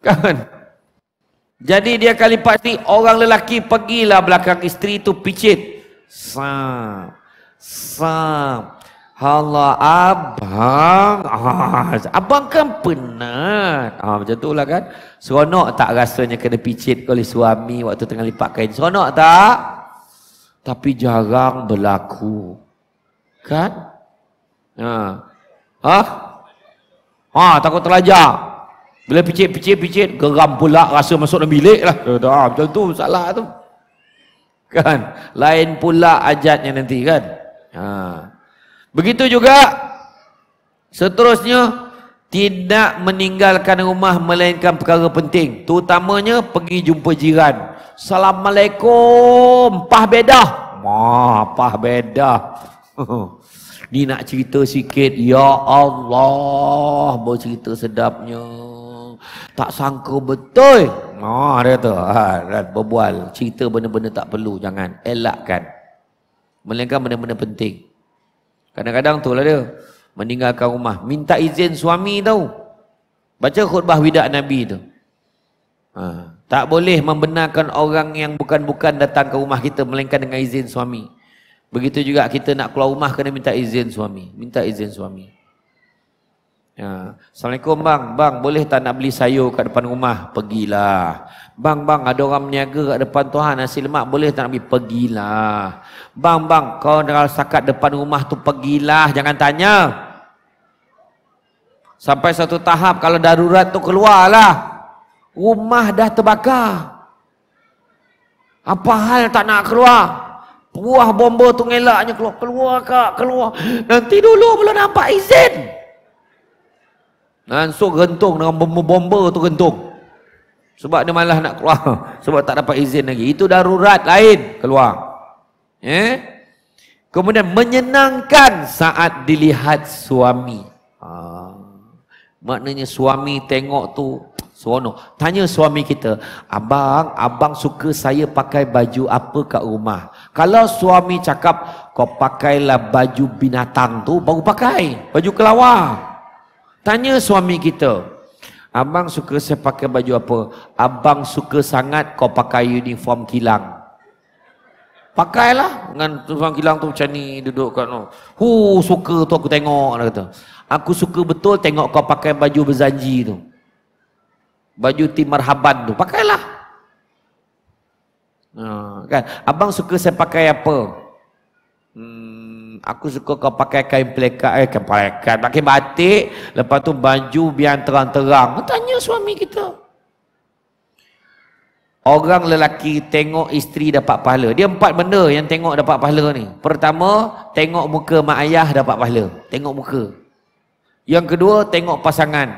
Kan? Jadi dia kali pasti orang lelaki pergilah belakang isteri itu picit. Sam. Sam. Hala abang. Ah, abang kan penat. Ah, macam itulah kan. Seronok tak rasanya kena picit oleh suami waktu tengah lipat kain. Seronok tak? Tapi jarang berlaku. Kan? Ha. Ha? Ha, takut terlajak. Bila picit, picit, picit, geram pula rasa masuk dalam bilik lah. Ah, macam tu, salah tu. Kan? Lain pula ajatnya nanti kan? Ha. Begitu juga, seterusnya, tidak meninggalkan rumah melainkan perkara penting. Terutamanya, pergi jumpa jiran. Assalamualaikum, pah bedah. Wah, pah bedah. Ni nak cerita sikit. Ya Allah, bercerita sedapnya tak sangka betul. Oh, dia tu. Ha, kan, berbual. Cerita benda-benda tak perlu. Jangan. Elakkan. Melainkan benda-benda penting. Kadang-kadang tu lah dia. Meninggalkan rumah. Minta izin suami tau. Baca khutbah widak Nabi tu. Ha, tak boleh membenarkan orang yang bukan-bukan datang ke rumah kita. Melainkan dengan izin suami. Begitu juga kita nak keluar rumah kena minta izin suami. Minta izin suami. Ya. Assalamualaikum bang, bang boleh tak nak beli sayur kat depan rumah? Pergilah. Bang, bang ada orang meniaga kat depan Tuhan nasi lemak boleh tak nak beli? Pergilah. Bang, bang kau nak sakat depan rumah tu pergilah, jangan tanya. Sampai satu tahap kalau darurat tu keluarlah. Rumah dah terbakar. Apa hal tak nak keluar? Buah bomba tu ngelaknya keluar. Keluar kak, keluar. Nanti dulu belum nampak Izin. Langsung gentung dengan bomba-bomba tu gentung. Sebab dia malah nak keluar. Sebab tak dapat izin lagi. Itu darurat lain keluar. Eh? Kemudian menyenangkan saat dilihat suami. Ha. Maknanya suami tengok tu seronok. Tanya suami kita, "Abang, abang suka saya pakai baju apa kat rumah?" Kalau suami cakap, "Kau pakailah baju binatang tu baru pakai, baju kelawar." Tanya suami kita. Abang suka saya pakai baju apa? Abang suka sangat kau pakai uniform kilang. Pakailah dengan uniform kilang tu macam ni duduk kat tu. Hu suka tu aku tengok lah kata. Aku suka betul tengok kau pakai baju berzanji tu. Baju timar haban tu. Pakailah. Ha, kan. Abang suka saya pakai apa? Hmm, aku suka kau pakai kain pelekat eh kain pelekat pakai batik lepas tu baju biar terang-terang tanya suami kita orang lelaki tengok isteri dapat pahala dia empat benda yang tengok dapat pahala ni pertama tengok muka mak ayah dapat pahala tengok muka yang kedua tengok pasangan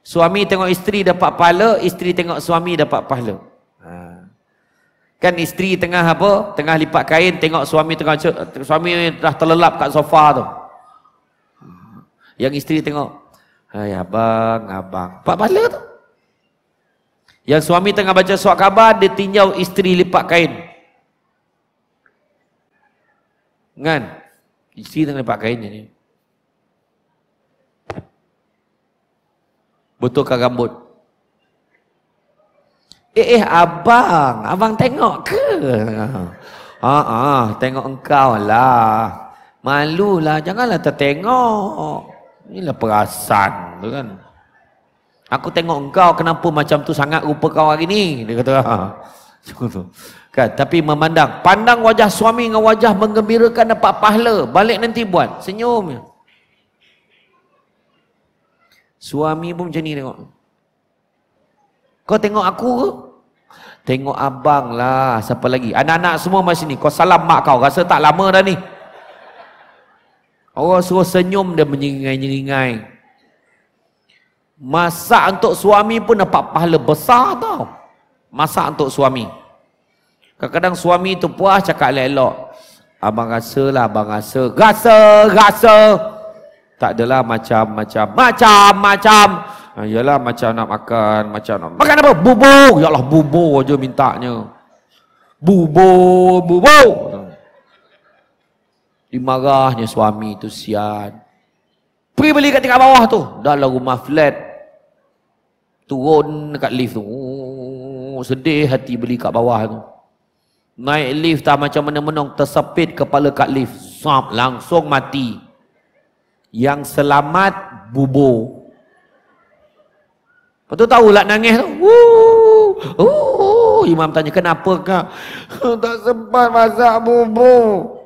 suami tengok isteri dapat pahala isteri tengok suami dapat pahala ha. Kan istri tengah apa? Tengah lipat kain tengok suami tengah suami dah terlelap kat sofa tu. Yang istri tengok, "Hai abang, abang." Pak pala tu. Yang suami tengah baca surat khabar, dia tinjau isteri lipat kain. Kan? istri tengah lipat kain ni. Betulkan rambut. Eh, eh abang, abang tengok ke? Ha ah, tengok engkau lah. Malulah, janganlah tertengok. Inilah perasan tu kan. Aku tengok engkau kenapa macam tu sangat rupa kau hari ni? Dia kata, ha. Kan, tapi memandang, pandang wajah suami dengan wajah menggembirakan dapat pahala. Balik nanti buat, senyum. Suami pun macam ni tengok. Kau tengok aku ke? Tengok abang lah. Siapa lagi? Anak-anak semua masih ni. Kau salam mak kau. Rasa tak lama dah ni. Orang suruh senyum dia menyeringai-nyeringai. Masak untuk suami pun dapat pahala besar tau. Masak untuk suami. Kadang-kadang suami tu puas cakap lelok, Abang rasa lah, abang rasa. Rasa, rasa. Tak adalah macam-macam. Macam-macam. Ah, yalah macam nak makan, macam nak makan apa? Bubur. Ya Allah bubur aja mintanya. Bubur, bubur. Dimarahnya suami tu sian. Pergi beli kat tingkat bawah tu. Dalam rumah flat. Turun dekat lift tu. Oh, sedih hati beli kat bawah tu. Naik lift tak macam menung-menung. Tersepit kepala kat lift. Sop, langsung mati. Yang selamat, bubur. Lepas tu tahu lah nangis tu. Wuh, wuh. Oh, imam tanya, kenapa kak? Tak sempat masak bubur.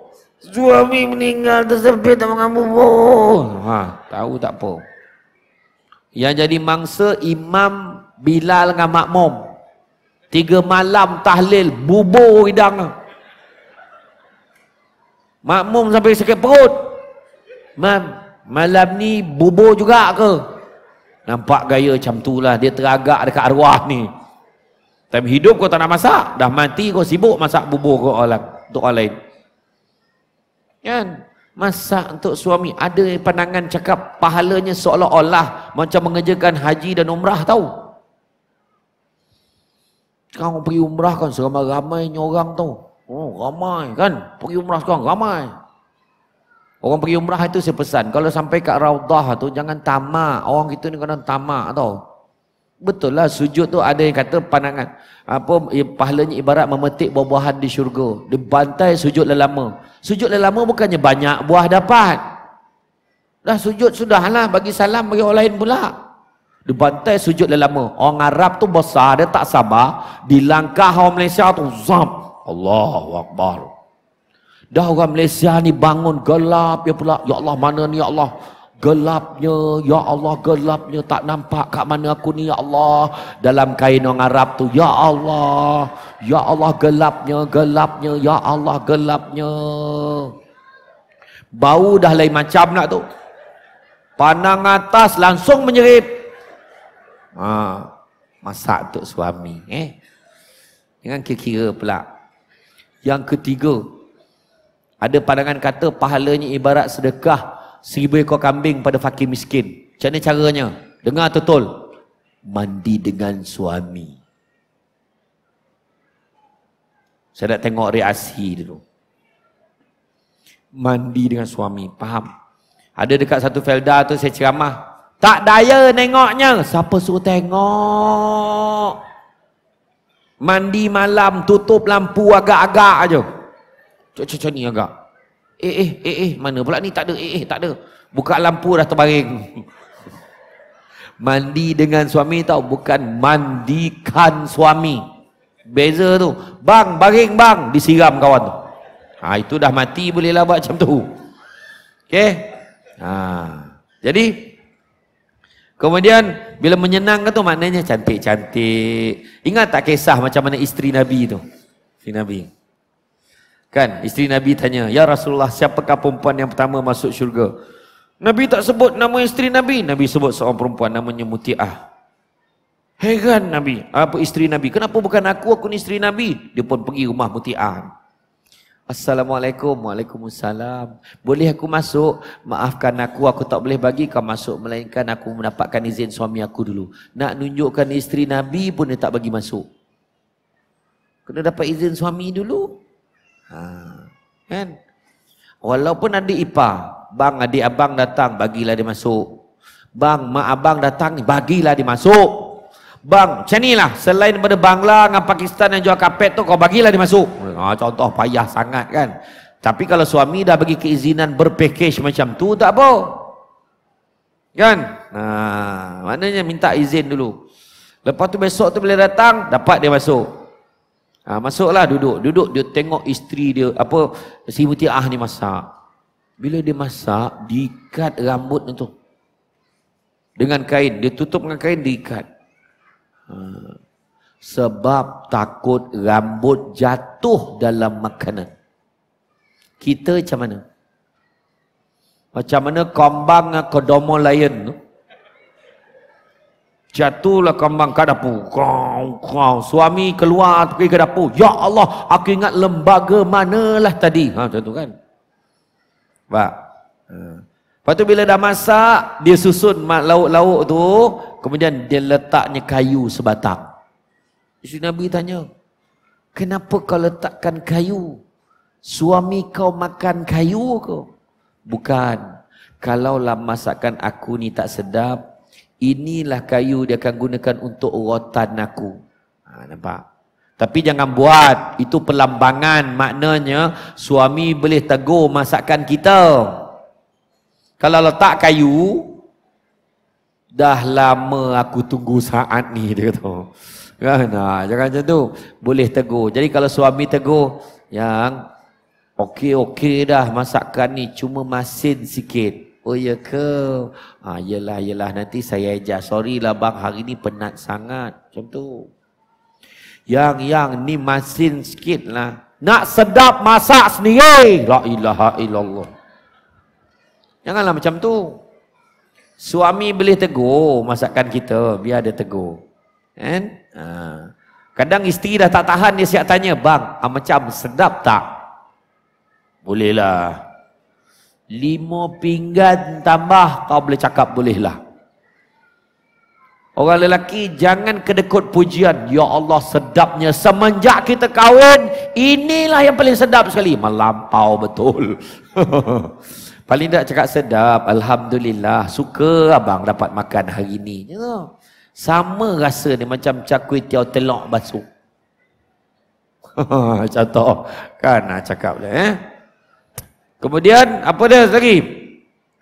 Suami meninggal tersepit tak makan bubur. Ha, tahu tak apa. Yang jadi mangsa imam Bilal dengan makmum. Tiga malam tahlil bubur hidang. Makmum sampai sakit perut. Mam, malam ni bubur juga ke? Nampak gaya macam tu lah. Dia teragak dekat arwah ni. Time hidup kau tak nak masak. Dah mati kau sibuk masak bubur kau orang, untuk orang lain. Kan? Masak untuk suami. Ada pandangan cakap pahalanya seolah-olah macam mengerjakan haji dan umrah tau. Kau pergi umrah kan sama ramainya orang tau. Oh, ramai kan? Pergi umrah sekarang ramai. Orang pergi umrah itu saya pesan, kalau sampai kat raudah tu jangan tamak. Orang kita ni kena tamak tau. Betul lah sujud tu ada yang kata pandangan apa pahalanya ibarat memetik buah-buahan di syurga. pantai sujud lama, Sujud lama bukannya banyak buah dapat. Dah sujud sudahlah bagi salam bagi orang lain pula. pantai sujud lama. Orang Arab tu besar dia tak sabar di langkah orang Malaysia tu zam. Allahu akbar. Dah orang Malaysia ni bangun gelap ya pula. Ya Allah mana ni ya Allah. Gelapnya, ya Allah gelapnya. Tak nampak kat mana aku ni ya Allah. Dalam kain orang Arab tu. Ya Allah. Ya Allah gelapnya, gelapnya. Ya Allah gelapnya. Bau dah lain macam nak tu. Pandang atas langsung menyerip. Ha, masak untuk suami. Eh? Jangan kira-kira pula. Yang ketiga, ada pandangan kata pahalanya ibarat sedekah seribu ekor kambing pada fakir miskin. Macam mana caranya? Dengar betul. Mandi dengan suami. Saya nak tengok reaksi dulu. Mandi dengan suami. Faham? Ada dekat satu felda tu saya ceramah. Tak daya tengoknya. Siapa suruh tengok? Mandi malam tutup lampu agak-agak aje. -agak Cucu-cucu agak. Eh, eh, eh, eh, mana pula ni tak ada, eh, eh, tak ada. Buka lampu dah terbaring. mandi dengan suami tau, bukan mandikan suami. Beza tu. Bang, baring bang, disiram kawan tu. Ha, itu dah mati bolehlah buat macam tu. Okey? Ha. Jadi, kemudian bila menyenangkan tu maknanya cantik-cantik. Ingat tak kisah macam mana isteri Nabi tu? si Nabi. Kan isteri Nabi tanya, "Ya Rasulullah, siapakah perempuan yang pertama masuk syurga?" Nabi tak sebut nama isteri Nabi. Nabi sebut seorang perempuan namanya Mutiah. Heran Nabi. Apa isteri Nabi? Kenapa bukan aku? Aku ni isteri Nabi. Dia pun pergi rumah Mutiah. Assalamualaikum. Waalaikumsalam. Boleh aku masuk? Maafkan aku. Aku tak boleh bagi kau masuk. Melainkan aku mendapatkan izin suami aku dulu. Nak nunjukkan isteri Nabi pun dia tak bagi masuk. Kena dapat izin suami dulu. Ha. Kan? Walaupun ada ipar, bang adik abang datang, bagilah dia masuk. Bang mak abang datang, bagilah dia masuk. Bang, macam ni lah. Selain pada Bangla dengan Pakistan yang jual kapet tu, kau bagilah dia masuk. Ha, contoh payah sangat kan. Tapi kalau suami dah bagi keizinan berpackage macam tu, tak apa. Kan? Ha, maknanya minta izin dulu. Lepas tu besok tu boleh datang, dapat dia masuk. Ha, masuklah duduk. Duduk dia tengok isteri dia. Apa si ah ni masak. Bila dia masak, diikat rambut tu. Dengan kain. Dia tutup dengan kain, diikat. Ha, sebab takut rambut jatuh dalam makanan. Kita macam mana? Macam mana kombang kodomo lain tu? Jatuhlah kembang ke dapur. Kau, kau. Suami keluar pergi ke dapur. Ya Allah, aku ingat lembaga manalah tadi. Ha, macam tu kan? Pak. Ha. Lepas tu bila dah masak, dia susun lauk-lauk tu. Kemudian dia letaknya kayu sebatang. Isteri Nabi tanya, kenapa kau letakkan kayu? Suami kau makan kayu ke? Bukan. Kalaulah masakan aku ni tak sedap, inilah kayu dia akan gunakan untuk rotan aku. Ha, nampak? Tapi jangan buat. Itu pelambangan. Maknanya suami boleh tegur masakan kita. Kalau letak kayu, dah lama aku tunggu saat ni dia kata. Kan? Nah, ha, jangan macam tu. Boleh tegur. Jadi kalau suami tegur, yang okey-okey dah masakan ni cuma masin sikit. Oh ya ke? Ha, yelah, yelah nanti saya ajar. Sorry lah bang, hari ni penat sangat. Macam tu. Yang, yang ni masin sikit lah. Nak sedap masak sendiri. La ilaha illallah. Janganlah macam tu. Suami boleh tegur masakan kita. Biar dia tegur. And, ha. Kadang isteri dah tak tahan dia siap tanya. Bang, ah, macam sedap tak? Bolehlah lima pinggan tambah kau boleh cakap bolehlah orang lelaki jangan kedekut pujian ya Allah sedapnya semenjak kita kahwin inilah yang paling sedap sekali melampau betul paling tak cakap sedap Alhamdulillah suka abang dapat makan hari ini. you ya. know? sama rasa ni macam cakui tiaw telok basuh contoh kan nak ha, cakap je eh? Kemudian apa dia lagi?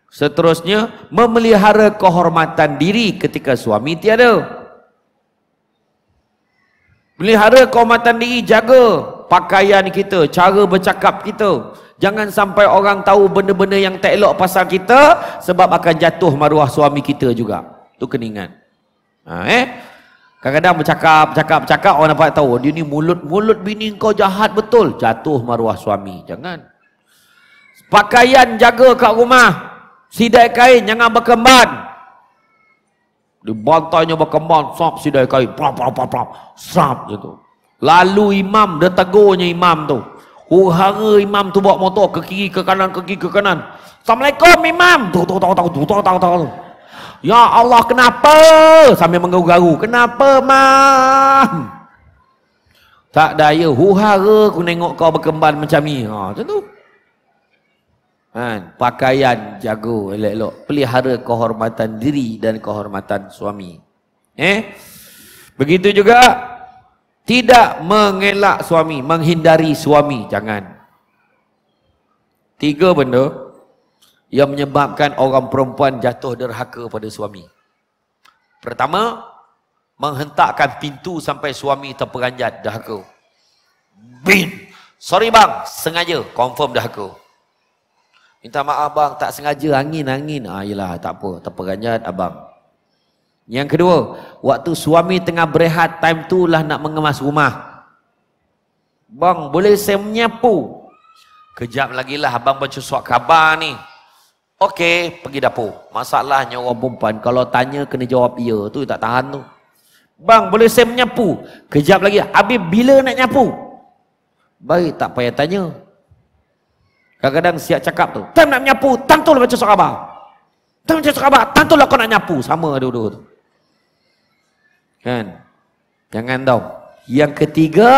Seterusnya memelihara kehormatan diri ketika suami tiada. Melihara kehormatan diri, jaga pakaian kita, cara bercakap kita. Jangan sampai orang tahu benda-benda yang tak elok pasal kita sebab akan jatuh maruah suami kita juga. Tu kena ingat. Ha, eh? Kadang-kadang bercakap, bercakap, bercakap, orang dapat tahu, oh, dia ni mulut, mulut bini kau jahat betul. Jatuh maruah suami. Jangan. Pakaian jaga kat rumah. Sidai kain jangan berkemban. Di bantainya berkembang, sap sidai kain. Pam, pam, pam, pam. Sap je tu. Lalu imam, dia tegurnya imam tu. Huhara imam tu bawa motor ke kiri, ke kanan, ke kiri, ke kanan. Assalamualaikum imam. Tu, tu, tu, tu, tu, tu, tu, tu tu Ya Allah kenapa? Sambil menggaru-garu. Kenapa mam? Tak daya huhara aku tengok kau berkembang macam ni. Ha, macam tu. Kan? Pakaian jago elok-elok. Pelihara kehormatan diri dan kehormatan suami. Eh? Begitu juga tidak mengelak suami, menghindari suami, jangan. Tiga benda yang menyebabkan orang perempuan jatuh derhaka pada suami. Pertama, menghentakkan pintu sampai suami terperanjat derhaka. Bin. Sorry bang, sengaja confirm derhaka. Minta maaf abang, tak sengaja angin-angin. Ah, yelah, tak apa. Terperanjat abang. Yang kedua, waktu suami tengah berehat, time tu lah nak mengemas rumah. Bang, boleh saya menyapu? Kejap lagi lah abang baca suat khabar ni. Okey, pergi dapur. Masalahnya orang perempuan, kalau tanya kena jawab ya. Tu tak tahan tu. Bang, boleh saya menyapu? Kejap lagi, habis bila nak nyapu? Baik, tak payah tanya. Kadang-kadang siap cakap tu. Time nak menyapu, tentu baca surah Abah. Time baca surah Abah, tentu kau nak nyapu, Sama dua-dua tu. Kan? Jangan tau. Yang ketiga,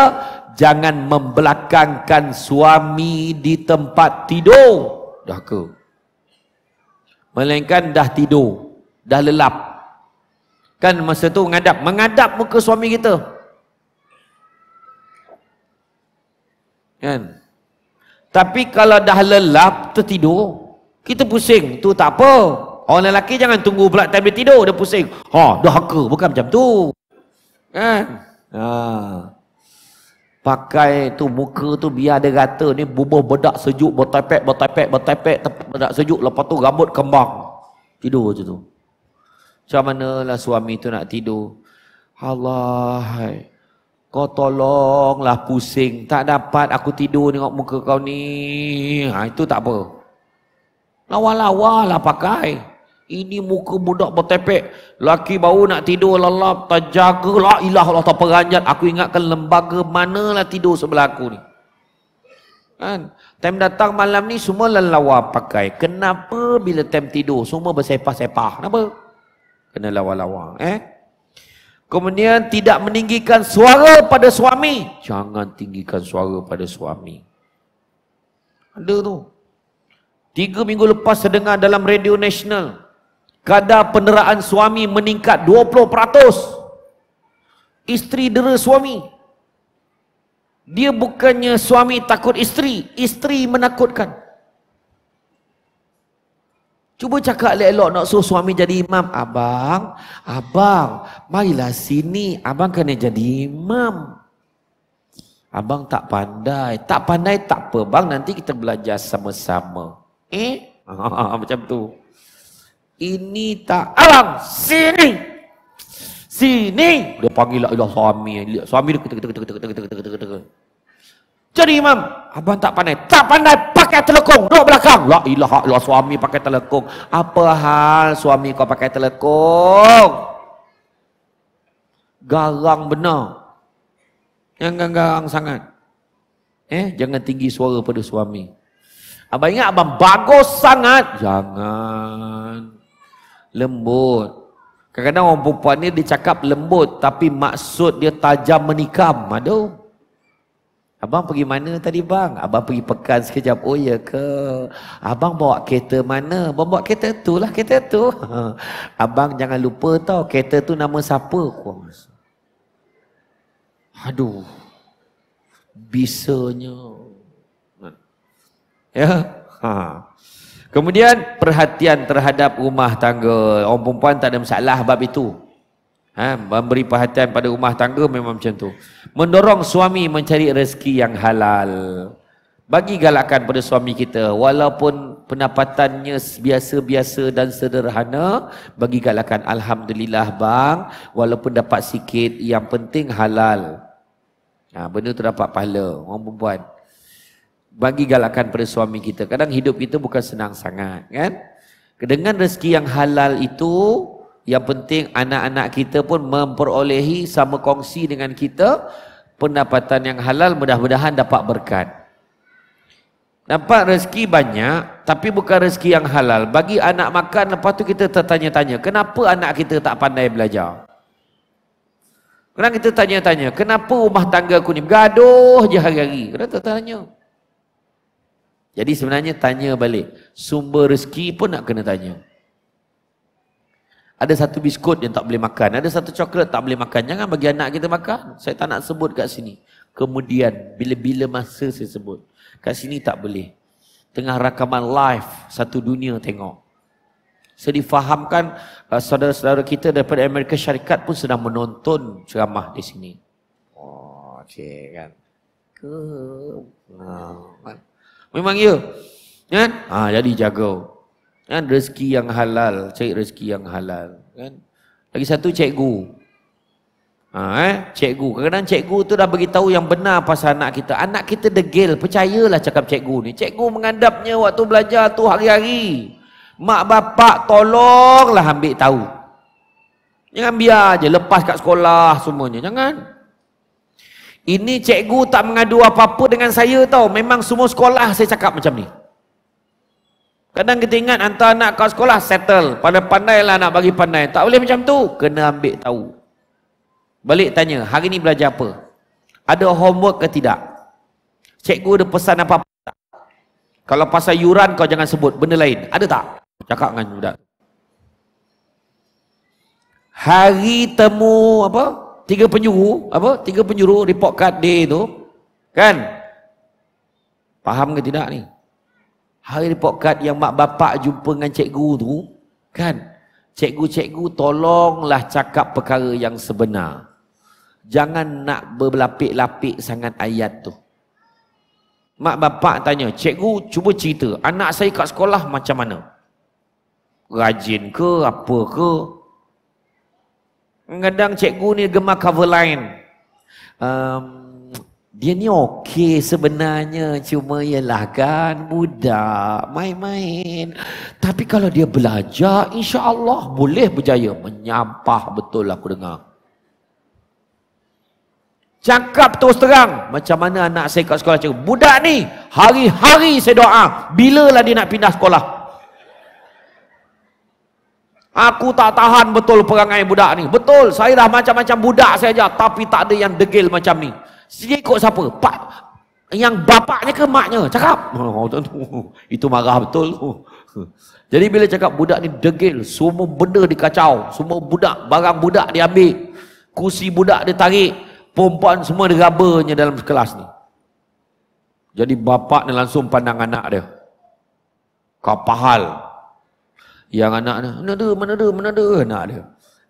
jangan membelakangkan suami di tempat tidur. Dah ke? Melainkan dah tidur. Dah lelap. Kan masa tu mengadap. Mengadap muka suami kita. Kan? Tapi kalau dah lelap tertidur, kita pusing. Tu tak apa. Orang lelaki jangan tunggu pula time dia tidur dia pusing. Ha, dah haka bukan macam tu. Kan? Ha. Pakai tu muka tu biar dia rata ni bubuh bedak sejuk botai botai bertepek botai bertepek bedak sejuk lepas tu rambut kembang. Tidur macam tu. Macam manalah suami tu nak tidur. Allah. Hai. Kau tolonglah pusing. Tak dapat aku tidur tengok muka kau ni. Ha, itu tak apa. Lawa-lawa lah pakai. Ini muka budak bertepek. Laki baru nak tidur lelap. Tak jaga lah ilah Allah tak peranjat. Aku ingatkan lembaga manalah tidur sebelah aku ni. Kan? Time datang malam ni semua lelawa pakai. Kenapa bila time tidur semua bersepah-sepah? Kenapa? Kena lawa-lawa. Eh? Kemudian tidak meninggikan suara pada suami. Jangan tinggikan suara pada suami. Ada tu. Tiga minggu lepas saya dengar dalam radio nasional. Kadar penderaan suami meningkat 20%. Isteri dera suami. Dia bukannya suami takut isteri. Isteri menakutkan. Cuba cakap elok-elok nak suruh suami jadi imam. Abang, abang, marilah sini. Abang kena jadi imam. Abang tak pandai. Tak pandai tak apa. Bang, nanti kita belajar sama-sama. Eh? Macam tu. Ini tak. Abang, sini. Sini. Dia panggil lah ilah suami. Suami dia kata-kata-kata-kata-kata-kata. Jadi imam. Abang tak pandai. Tak pandai pakai telekung duduk belakang la ilaha illallah suami pakai telekung apa hal suami kau pakai telekung garang benar yang garang sangat eh jangan tinggi suara pada suami abang ingat abang bagus sangat jangan lembut kadang-kadang orang perempuan ni dia cakap lembut tapi maksud dia tajam menikam aduh Abang pergi mana tadi bang? Abang pergi pekan sekejap. Oh ya ke? Abang bawa kereta mana? Abang bawa kereta tu lah kereta tu. Abang jangan lupa tau kereta tu nama siapa. Aduh. Bisanya. Ya. Ha. Kemudian perhatian terhadap rumah tangga. Orang perempuan tak ada masalah bab itu. Ha, memberi perhatian pada rumah tangga memang macam tu. Mendorong suami mencari rezeki yang halal. Bagi galakan pada suami kita walaupun pendapatannya biasa-biasa dan sederhana, bagi galakan alhamdulillah bang, walaupun dapat sikit yang penting halal. Ha, benda tu dapat pahala orang perempuan. Bagi galakan pada suami kita. Kadang hidup kita bukan senang sangat, kan? Dengan rezeki yang halal itu, yang penting anak-anak kita pun memperolehi sama kongsi dengan kita pendapatan yang halal mudah-mudahan dapat berkat. Nampak rezeki banyak tapi bukan rezeki yang halal. Bagi anak makan lepas tu kita tertanya-tanya kenapa anak kita tak pandai belajar. Kadang kita tanya-tanya kenapa rumah tangga aku ni bergaduh je hari-hari. Kadang tertanya. Jadi sebenarnya tanya balik. Sumber rezeki pun nak kena Tanya. Ada satu biskut yang tak boleh makan. Ada satu coklat tak boleh makan. Jangan bagi anak kita makan. Saya tak nak sebut kat sini. Kemudian, bila-bila masa saya sebut. Kat sini tak boleh. Tengah rakaman live, satu dunia tengok. Saya difahamkan uh, saudara-saudara kita daripada Amerika Syarikat pun sedang menonton ceramah di sini. Oh, cik kan. Oh. Memang ya. Kan? Ha, jadi jaga kan rezeki yang halal cari rezeki yang halal kan lagi satu cikgu ha, eh cikgu kadang-kadang cikgu tu dah bagi tahu yang benar pasal anak kita anak kita degil percayalah cakap cikgu ni cikgu mengandapnya waktu belajar tu hari-hari mak bapak tolonglah ambil tahu jangan biar je lepas kat sekolah semuanya jangan ini cikgu tak mengadu apa-apa dengan saya tau. Memang semua sekolah saya cakap macam ni. Kadang kita ingat hantar anak ke sekolah, settle. Pada pandai lah nak bagi pandai. Tak boleh macam tu. Kena ambil tahu. Balik tanya, hari ni belajar apa? Ada homework ke tidak? Cikgu ada pesan apa-apa tak? Kalau pasal yuran kau jangan sebut benda lain. Ada tak? Cakap dengan budak. Hari temu apa? Tiga penyuru apa? Tiga penyuru report card day tu. Kan? Faham ke tidak ni? Hari pokat yang mak bapak jumpa dengan cikgu tu, kan? Cikgu-cikgu tolonglah cakap perkara yang sebenar. Jangan nak berlapik-lapik sangat ayat tu. Mak bapak tanya, cikgu cuba cerita, anak saya kat sekolah macam mana? Rajin ke apa ke? Kadang cikgu ni gemar cover line. Um, dia ni okey sebenarnya cuma ialah kan muda, main-main tapi kalau dia belajar insya-Allah boleh berjaya menyampah betul aku dengar cakap terus terang macam mana anak saya kat sekolah cakap budak ni hari-hari saya doa bilalah dia nak pindah sekolah Aku tak tahan betul perangai budak ni. Betul, saya dah macam-macam budak saya ajar. Tapi tak ada yang degil macam ni. Sini ikut siapa? Pak yang bapaknya ke maknya? Cakap. Oh, tentu. Itu marah betul tu. Jadi bila cakap budak ni degil, semua benda dikacau, semua budak, barang budak diambil, kursi budak ditarik, perempuan semua dirabanya dalam kelas ni. Jadi bapak ni langsung pandang anak dia. Kau Yang anak ni, mana dia, mana dia, mana dia anak dia.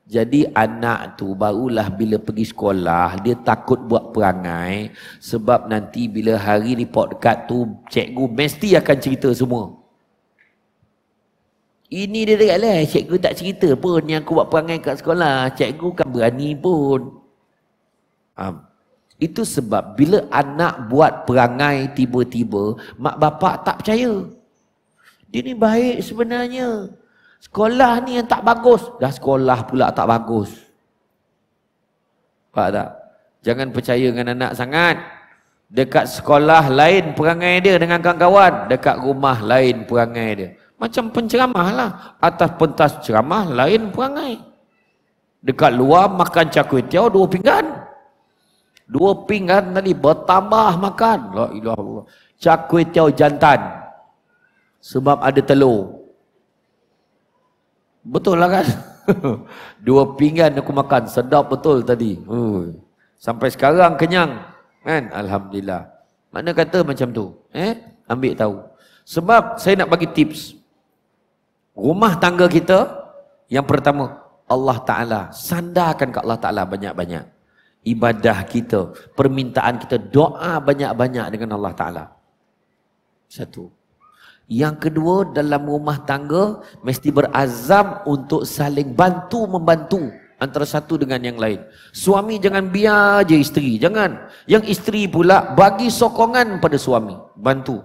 Jadi anak tu barulah bila pergi sekolah dia takut buat perangai sebab nanti bila hari report card tu cikgu mesti akan cerita semua. Ini dia dekat lah. Cikgu tak cerita pun yang aku buat perangai kat sekolah. Cikgu kan berani pun. Um, itu sebab bila anak buat perangai tiba-tiba, mak bapak tak percaya. Dia ni baik sebenarnya. Sekolah ni yang tak bagus. Dah sekolah pula tak bagus. Faham tak? Jangan percaya dengan anak sangat. Dekat sekolah lain perangai dia dengan kawan-kawan. Dekat rumah lain perangai dia. Macam penceramah lah. Atas pentas ceramah lain perangai. Dekat luar makan cakwe tiaw dua pinggan. Dua pinggan tadi bertambah makan. La Cakwe tiaw jantan. Sebab ada telur. Betul lah kan? Dua pinggan aku makan. Sedap betul tadi. Uh. Sampai sekarang kenyang. Kan? Alhamdulillah. Mana kata macam tu? Eh? Ambil tahu. Sebab saya nak bagi tips. Rumah tangga kita, yang pertama, Allah Ta'ala. Sandarkan ke Allah Ta'ala banyak-banyak. Ibadah kita, permintaan kita, doa banyak-banyak dengan Allah Ta'ala. Satu. Yang kedua dalam rumah tangga mesti berazam untuk saling bantu membantu antara satu dengan yang lain. Suami jangan biar je isteri, jangan. Yang isteri pula bagi sokongan pada suami, bantu.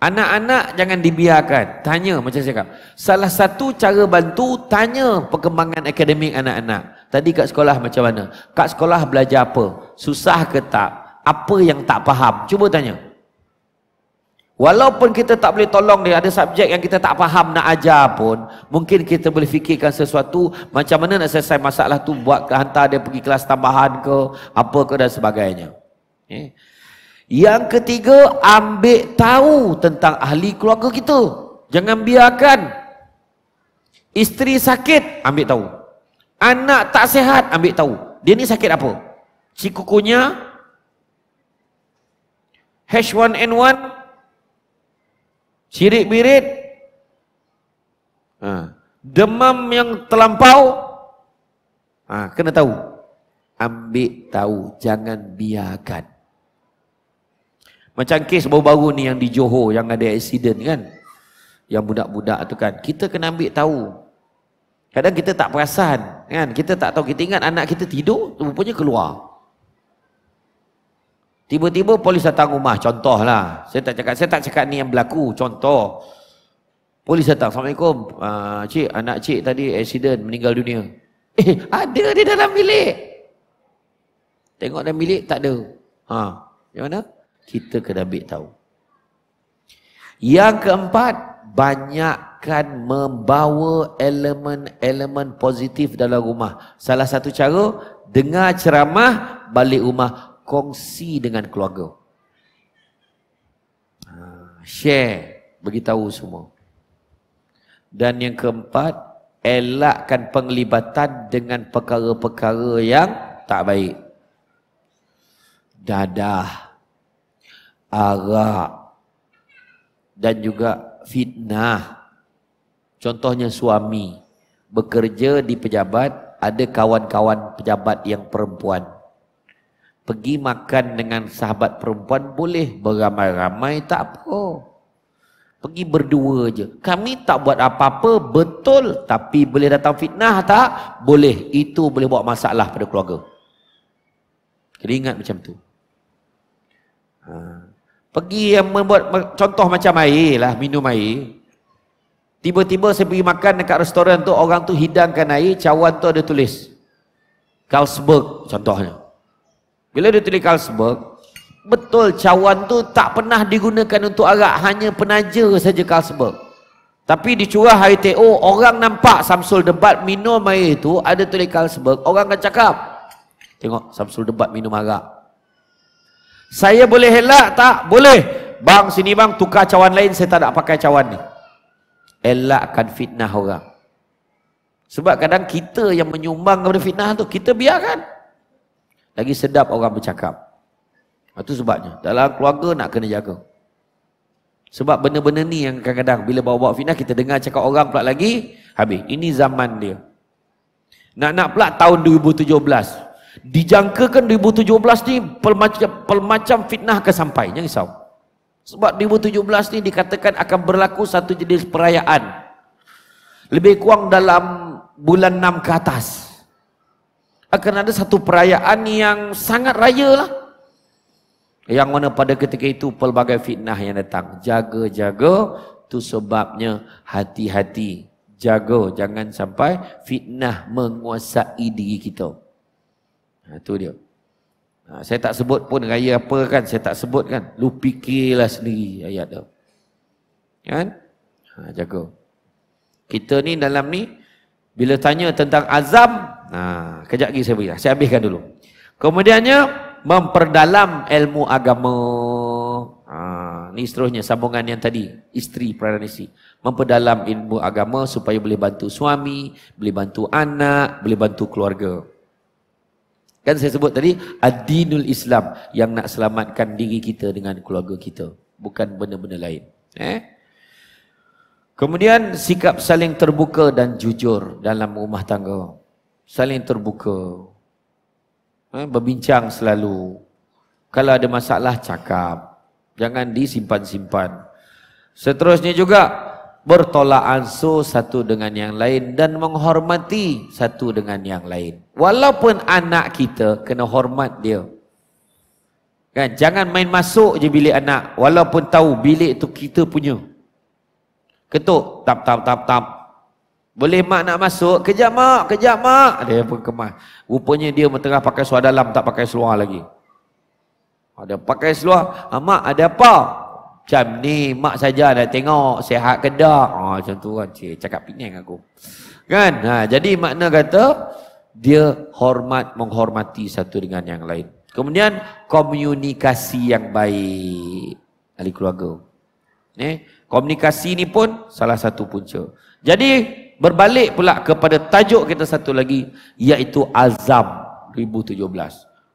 Anak-anak jangan dibiarkan. Tanya macam saya kata. Salah satu cara bantu tanya perkembangan akademik anak-anak. Tadi kat sekolah macam mana? Kat sekolah belajar apa? Susah ke tak? Apa yang tak faham? Cuba tanya. Walaupun kita tak boleh tolong dia, ada subjek yang kita tak faham nak ajar pun, mungkin kita boleh fikirkan sesuatu, macam mana nak selesai masalah tu, buat ke hantar dia pergi kelas tambahan ke, apa ke dan sebagainya. Yang ketiga, ambil tahu tentang ahli keluarga kita. Jangan biarkan. Isteri sakit, ambil tahu. Anak tak sehat, ambil tahu. Dia ni sakit apa? Cikukunya, H1N1, Sirik birit, ha. demam yang terlampau, ha. kena tahu. Ambil tahu, jangan biarkan. Macam kes baru-baru ni yang di Johor yang ada aksiden kan. Yang budak-budak tu kan. Kita kena ambil tahu. Kadang kita tak perasan kan. Kita tak tahu. Kita ingat anak kita tidur rupanya keluar. Tiba-tiba polis datang rumah, contohlah. Saya tak cakap, saya tak cakap ni yang berlaku, contoh. Polis datang, Assalamualaikum. Uh, cik, anak cik tadi accident, meninggal dunia. Eh, ada di dalam bilik. Tengok dalam bilik, tak ada. Ha, yang mana? Kita kena ambil tahu. Yang keempat, banyakkan membawa elemen-elemen positif dalam rumah. Salah satu cara, dengar ceramah balik rumah kongsi dengan keluarga. Ha, share, beritahu semua. Dan yang keempat, elakkan penglibatan dengan perkara-perkara yang tak baik. Dadah, arak, dan juga fitnah. Contohnya suami, bekerja di pejabat, ada kawan-kawan pejabat yang perempuan pergi makan dengan sahabat perempuan boleh beramai-ramai tak apa. Pergi berdua je. Kami tak buat apa-apa betul tapi boleh datang fitnah tak? Boleh. Itu boleh buat masalah pada keluarga. Kena ingat macam tu. Ha. Pergi yang membuat contoh macam air lah, minum air. Tiba-tiba saya pergi makan dekat restoran tu, orang tu hidangkan air, cawan tu ada tulis. Carlsberg contohnya. Bila dia tulis Carlsberg, betul cawan tu tak pernah digunakan untuk arak, hanya penaja saja Carlsberg. Tapi di curah hari TO, orang nampak Samsul debat minum air itu ada tulis Carlsberg, orang akan cakap. Tengok Samsul debat minum arak. Saya boleh helak tak? Boleh. Bang sini bang tukar cawan lain saya tak nak pakai cawan ni. Elakkan fitnah orang. Sebab kadang kita yang menyumbang kepada fitnah tu kita biarkan. Lagi sedap orang bercakap. Itu ha, sebabnya. Dalam keluarga nak kena jaga. Sebab benda-benda ni yang kadang-kadang bila bawa-bawa fitnah kita dengar cakap orang pula lagi habis. Ini zaman dia. Nak-nak pula tahun 2017. Dijangkakan 2017 ni pelmacam, pelmacam fitnah akan sampai. Jangan risau. Sebab 2017 ni dikatakan akan berlaku satu jenis perayaan. Lebih kurang dalam bulan 6 ke atas akan ada satu perayaan yang sangat raya lah. Yang mana pada ketika itu pelbagai fitnah yang datang. Jaga-jaga tu sebabnya hati-hati. Jaga jangan sampai fitnah menguasai diri kita. Ha, itu dia. Ha, saya tak sebut pun raya apa kan. Saya tak sebut kan. Lu fikirlah sendiri ayat tu. Kan? Ha, jaga. Kita ni dalam ni bila tanya tentang azam, nah, ha, kejap lagi saya beri. Saya habiskan dulu. Kemudiannya, memperdalam ilmu agama. Ah, ha, ini seterusnya sambungan yang tadi. Isteri peranan isteri. Memperdalam ilmu agama supaya boleh bantu suami, boleh bantu anak, boleh bantu keluarga. Kan saya sebut tadi, ad Islam yang nak selamatkan diri kita dengan keluarga kita. Bukan benda-benda lain. Eh? Kemudian sikap saling terbuka dan jujur dalam rumah tangga. Saling terbuka. Eh, berbincang selalu. Kalau ada masalah, cakap. Jangan disimpan-simpan. Seterusnya juga, bertolak ansur satu dengan yang lain dan menghormati satu dengan yang lain. Walaupun anak kita, kena hormat dia. Kan? Jangan main masuk je bilik anak. Walaupun tahu bilik itu kita punya ketuk tap tap tap tap boleh mak nak masuk kejap mak kejap mak dia pun kemas rupanya dia tengah pakai seluar dalam tak pakai seluar lagi ada pakai seluar ah, mak ada apa macam ni mak saja dah tengok sehat ke dah ha, macam tu kan cik cakap pening aku kan ha, jadi makna kata dia hormat menghormati satu dengan yang lain kemudian komunikasi yang baik ahli keluarga ni eh? Komunikasi ini pun salah satu punca. Jadi berbalik pula kepada tajuk kita satu lagi iaitu azam 2017.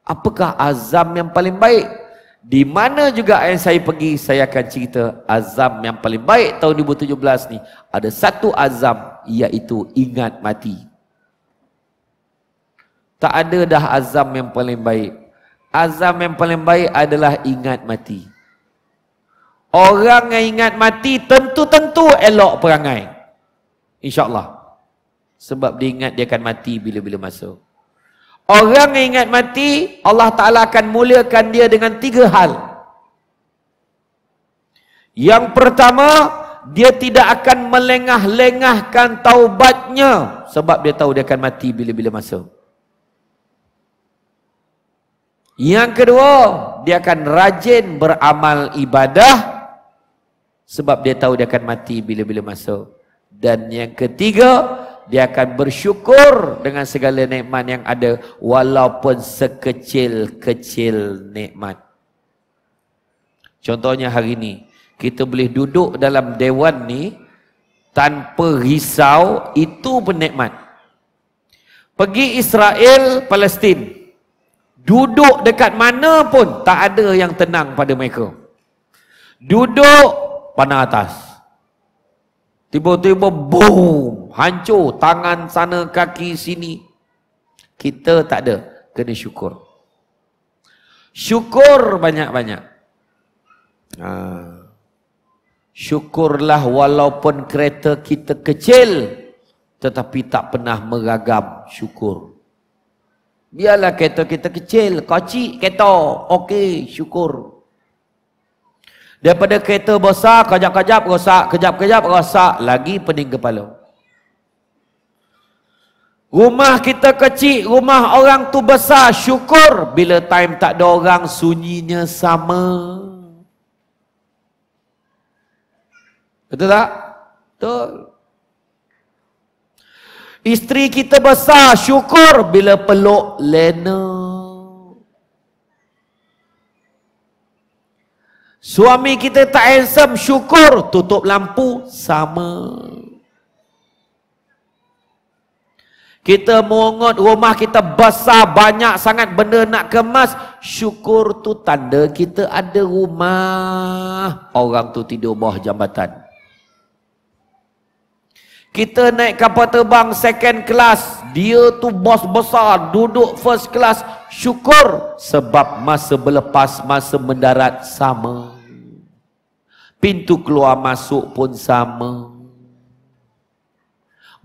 Apakah azam yang paling baik? Di mana juga yang saya pergi saya akan cerita azam yang paling baik tahun 2017 ni. Ada satu azam iaitu ingat mati. Tak ada dah azam yang paling baik. Azam yang paling baik adalah ingat mati. Orang yang ingat mati tentu-tentu elok perangai. InsyaAllah. Sebab dia ingat dia akan mati bila-bila masuk. Orang yang ingat mati, Allah Ta'ala akan muliakan dia dengan tiga hal. Yang pertama, dia tidak akan melengah-lengahkan taubatnya. Sebab dia tahu dia akan mati bila-bila masuk. Yang kedua, dia akan rajin beramal ibadah. Sebab dia tahu dia akan mati bila-bila masa. Dan yang ketiga, dia akan bersyukur dengan segala nikmat yang ada walaupun sekecil-kecil nikmat. Contohnya hari ini, kita boleh duduk dalam dewan ni tanpa risau itu pun nikmat. Pergi Israel, Palestin. Duduk dekat mana pun tak ada yang tenang pada mereka. Duduk pandang atas. Tiba-tiba boom, hancur tangan sana kaki sini. Kita tak ada kena syukur. Syukur banyak-banyak. Ha. Syukurlah walaupun kereta kita kecil tetapi tak pernah meragam syukur. Biarlah kereta kita kecil, kocik kereta, okey Syukur daripada kereta besar kejap-kejap rosak kejap-kejap rosak lagi pening kepala rumah kita kecil rumah orang tu besar syukur bila time tak ada orang sunyinya sama betul tak? betul Isteri kita besar, syukur bila peluk lena. Suami kita tak handsome, syukur. Tutup lampu, sama. Kita mongot rumah kita besar, banyak sangat benda nak kemas. Syukur tu tanda kita ada rumah. Orang tu tidur bawah jambatan. Kita naik kapal terbang second class. Dia tu bos besar, duduk first class. Syukur sebab masa berlepas, masa mendarat sama. Sama. Pintu keluar masuk pun sama.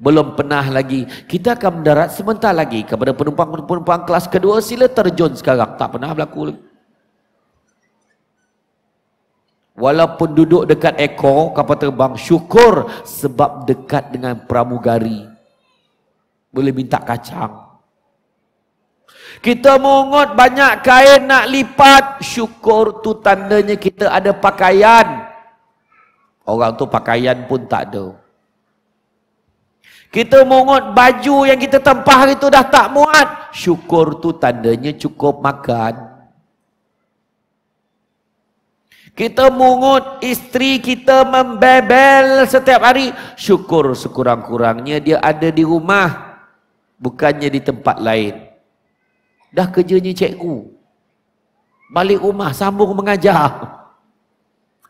Belum pernah lagi. Kita akan mendarat sebentar lagi kepada penumpang-penumpang kelas kedua. Sila terjun sekarang. Tak pernah berlaku lagi. Walaupun duduk dekat ekor kapal terbang, syukur sebab dekat dengan pramugari. Boleh minta kacang. Kita mengungut banyak kain nak lipat. Syukur tu tandanya kita ada Pakaian. Orang tu pakaian pun tak ada. Kita mungut baju yang kita tempah hari tu dah tak muat. Syukur tu tandanya cukup makan. Kita mungut isteri kita membebel setiap hari. Syukur sekurang-kurangnya dia ada di rumah. Bukannya di tempat lain. Dah kerjanya cikgu. Balik rumah sambung mengajar.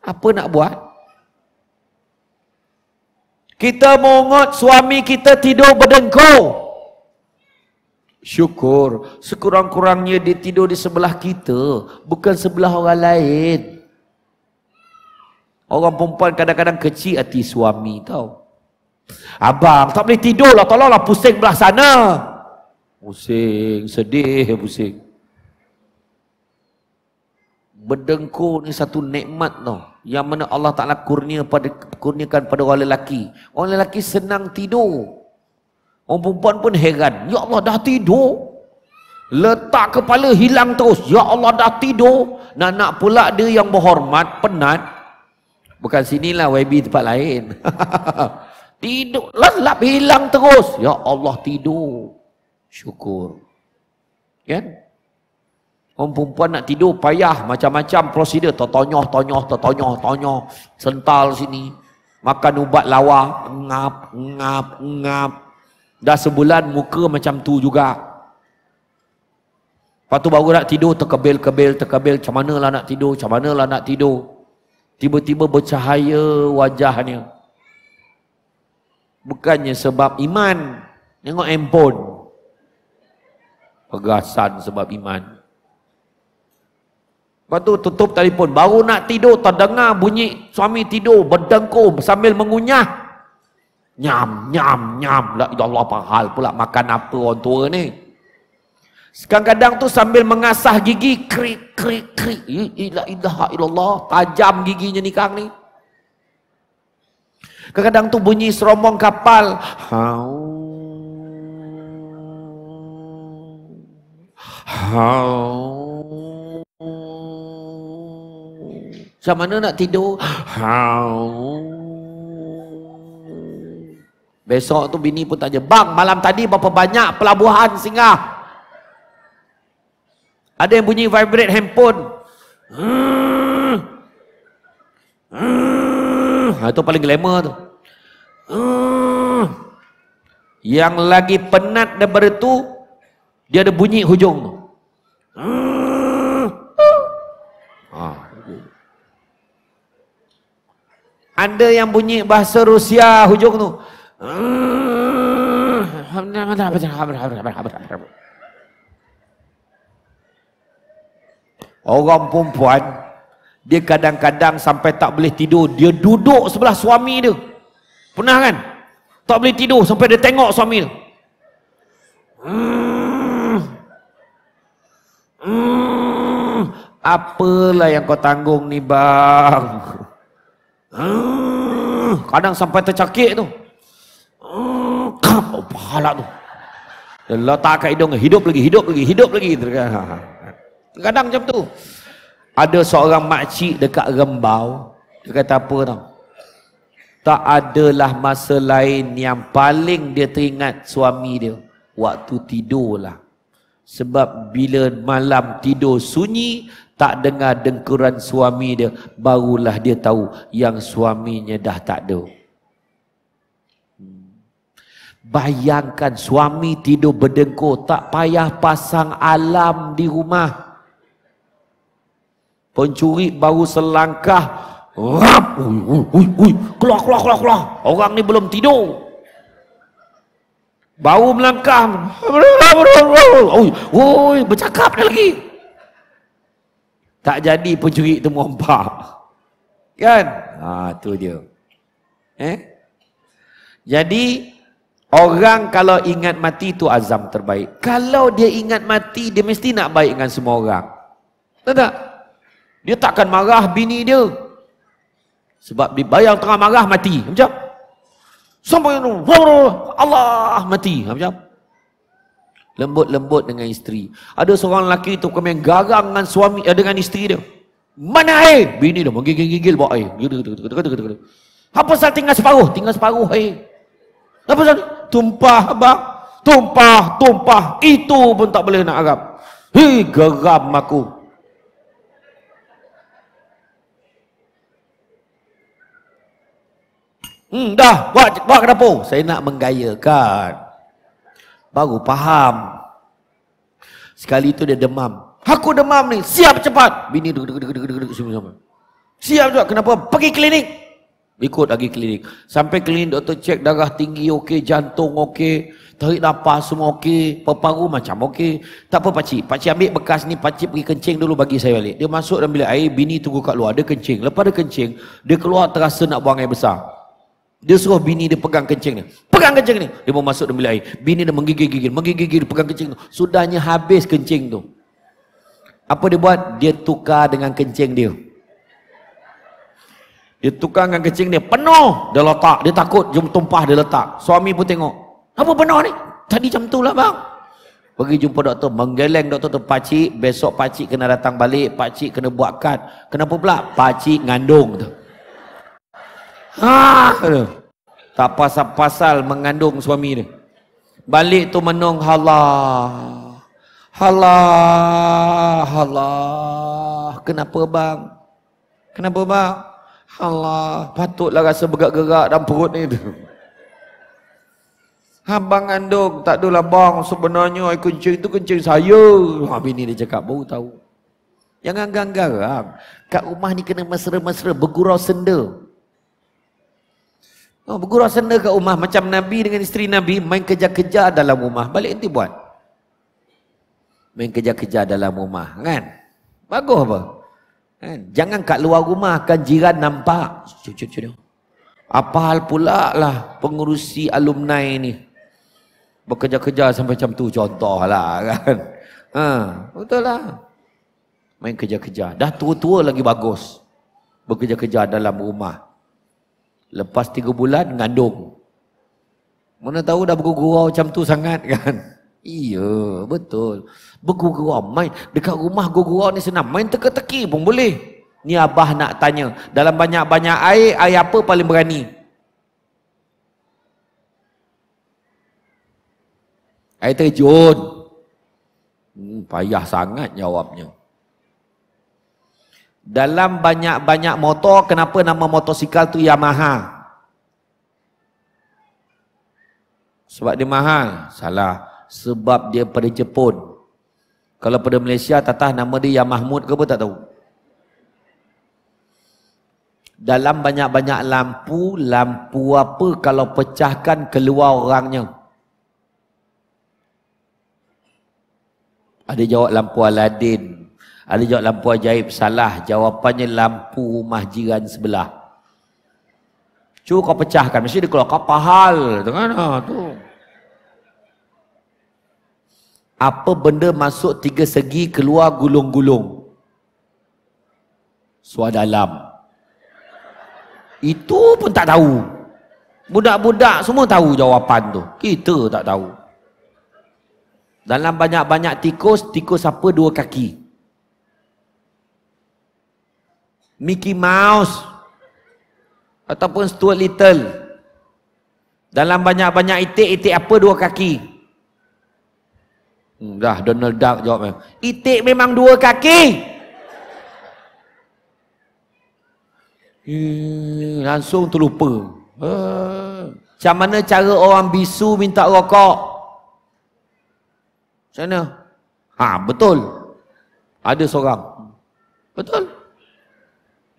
Apa nak buat? Kita mengungut suami kita tidur berdengkur. Syukur. Sekurang-kurangnya dia tidur di sebelah kita. Bukan sebelah orang lain. Orang perempuan kadang-kadang kecil hati suami tau. Abang, tak boleh tidur lah. Tolonglah pusing belah sana. Pusing, sedih pusing. Berdengkur ni satu nikmat tau. Yang mana Allah Ta'ala kurnia pada, kurniakan pada orang lelaki. Orang lelaki senang tidur. Orang perempuan pun heran. Ya Allah dah tidur. Letak kepala hilang terus. Ya Allah dah tidur. Nak nak pula dia yang berhormat, penat. Bukan sinilah WB tempat lain. tidur, lelap hilang terus. Ya Allah tidur. Syukur. Kan? Ya? Orang perempuan nak tidur payah macam-macam prosedur. Tertonyoh, tonyoh, tertonyoh, tonyoh. Sental sini. Makan ubat lawa. Ngap, ngap, ngap. Dah sebulan muka macam tu juga. Lepas tu baru nak tidur terkebil, kebil, terkebil. Macam manalah nak tidur, macam manalah nak tidur. Tiba-tiba bercahaya wajahnya. Bukannya sebab iman. Tengok empon, Pegasan sebab Iman. Lepas tu tutup telefon. Baru nak tidur, terdengar bunyi suami tidur, berdengkur sambil mengunyah. Nyam, nyam, nyam. La Allah apa hal pula makan apa orang tua ni. Kadang-kadang tu sambil mengasah gigi, krik, krik, krik. Ila ilaha ilallah. Tajam giginya ni kang ni. Kadang-kadang tu bunyi serombong kapal. Hau. Hau. Macam mana nak tidur? Besok tu bini pun tanya, bang malam tadi berapa banyak pelabuhan singgah? Ada yang bunyi vibrate handphone. Hmm. Hmm. Itu paling glamour tu. Hmm. Yang lagi penat daripada tu, dia ada bunyi hujung tu. Hmm. Ah. Anda yang bunyi bahasa Rusia hujung tu. Orang perempuan dia kadang-kadang sampai tak boleh tidur, dia duduk sebelah suami dia. Pernah kan? Tak boleh tidur sampai dia tengok suami dia. Hmm. Hmm. Apalah yang kau tanggung ni bang? kadang sampai tercakik tu. Oh, pahala tu. Dia lah, letak kat hidung, hidup lagi, hidup lagi, hidup lagi. Kadang macam tu. Ada seorang makcik dekat Rembau, dia kata apa tau? Tak adalah masa lain yang paling dia teringat suami dia. Waktu tidur lah. Sebab bila malam tidur sunyi, tak dengar dengkuran suami dia barulah dia tahu yang suaminya dah tak ada bayangkan suami tidur berdengkur tak payah pasang alam di rumah pencuri baru selangkah rap ui, ui, ui, ui. keluar keluar keluar keluar orang ni belum tidur baru melangkah ui, ui, bercakap dia lagi tak jadi pencuri tu mumpak, Kan? Ha tu dia. Eh? Jadi orang kalau ingat mati tu azam terbaik. Kalau dia ingat mati dia mesti nak baik dengan semua orang. Tahu tak? Dia takkan marah bini dia. Sebab dia bayang tengah marah mati. Macam? Sampai Allah mati. Macam? lembut-lembut dengan isteri. Ada seorang lelaki tu kemain garang dengan suami eh, dengan isteri dia. Mana air? Bini dia menggigil-gigil bawa air. Gitu, gitu, gitu, gitu, gitu, gitu. Apa salah tinggal separuh? Tinggal separuh air. Apa salah? Tumpah, abang. Tumpah, tumpah. Itu pun tak boleh nak harap. Hei, geram aku. Hmm, dah, buat, buat ke dapur. Saya nak menggayakan. Baru faham. Sekali itu dia demam. Aku demam ni. Siap cepat. Bini duduk duduk duduk duduk semua sama. Siap juga. Kenapa? Pergi klinik. Ikut lagi klinik. Sampai klinik doktor cek darah tinggi okey, jantung okey, tarik nafas semua okey, peparu macam okey. Tak apa pakcik. Pakcik ambil bekas ni, pakcik pergi kencing dulu bagi saya balik. Dia masuk dalam bilik air, bini tunggu kat luar. Dia kencing. Lepas dia kencing, dia keluar terasa nak buang air besar. Dia suruh bini dia pegang kencing ni. Pegang kencing ni. Dia mau masuk dalam air. Bini dia menggigil-gigil. Menggigil-gigil pegang kencing tu. Sudahnya habis kencing tu. Apa dia buat? Dia tukar dengan kencing dia. Dia tukar dengan kencing dia. Penuh. Dia letak. Dia takut. Jom tumpah dia letak. Suami pun tengok. Apa penuh ni? Tadi macam tu lah bang. Pergi jumpa doktor. Menggeleng doktor tu. Pakcik, besok pakcik kena datang balik. Pakcik kena buat kad. Kenapa pula? Pakcik ngandung tu. Ah, Tak pasal-pasal mengandung suami dia. Balik tu menung halah. Halah, halah. Kenapa bang? Kenapa bang? Halah, patutlah rasa bergerak-gerak dalam perut ni tu. Abang kandung, tak adalah bang sebenarnya air kencing tu kencing saya. Ha, bini dia cakap, baru tahu. Jangan ganggang. Kat rumah ni kena mesra-mesra, bergurau senda. Oh, bergurau sana kat rumah macam Nabi dengan isteri Nabi main kejar-kejar dalam rumah. Balik nanti buat. Main kejar-kejar dalam rumah. Kan? Bagus apa? Kan? Jangan kat luar rumah kan jiran nampak. Cucu-cucu apa hal pula lah pengurusi alumni ni. Bekerja-kerja sampai macam tu contoh lah kan. Ha, betul lah. Main kerja-kerja. Dah tua-tua lagi bagus. Bekerja-kerja dalam rumah. Lepas tiga bulan, ngandung. Mana tahu dah bergurau macam tu sangat kan? Iya, betul. Bergurau, main. Dekat rumah gurau ni senang. Main teka-teki pun boleh. Ni Abah nak tanya. Dalam banyak-banyak air, air apa paling berani? Air terjun. Hmm, payah sangat jawabnya dalam banyak-banyak motor kenapa nama motosikal tu Yamaha sebab dia mahal salah sebab dia pada Jepun kalau pada Malaysia tak tatah nama dia Yamaha Mahmud ke apa tak tahu dalam banyak-banyak lampu lampu apa kalau pecahkan keluar orangnya ada jawab lampu Aladin ada jawab lampu ajaib salah. Jawapannya lampu rumah jiran sebelah. Cuba kau pecahkan. Mesti dia keluar kapal hal. Tengah ha, tu. Apa benda masuk tiga segi keluar gulung-gulung? Suara dalam. Itu pun tak tahu. Budak-budak semua tahu jawapan tu. Kita tak tahu. Dalam banyak-banyak tikus, tikus apa dua kaki? Mickey Mouse ataupun Stuart Little dalam banyak-banyak itik-itik apa dua kaki hmm, dah Donald Duck jawab itik memang dua kaki hmm, langsung terlupa eh. macam mana cara orang bisu minta rokok macam mana ha, betul ada seorang betul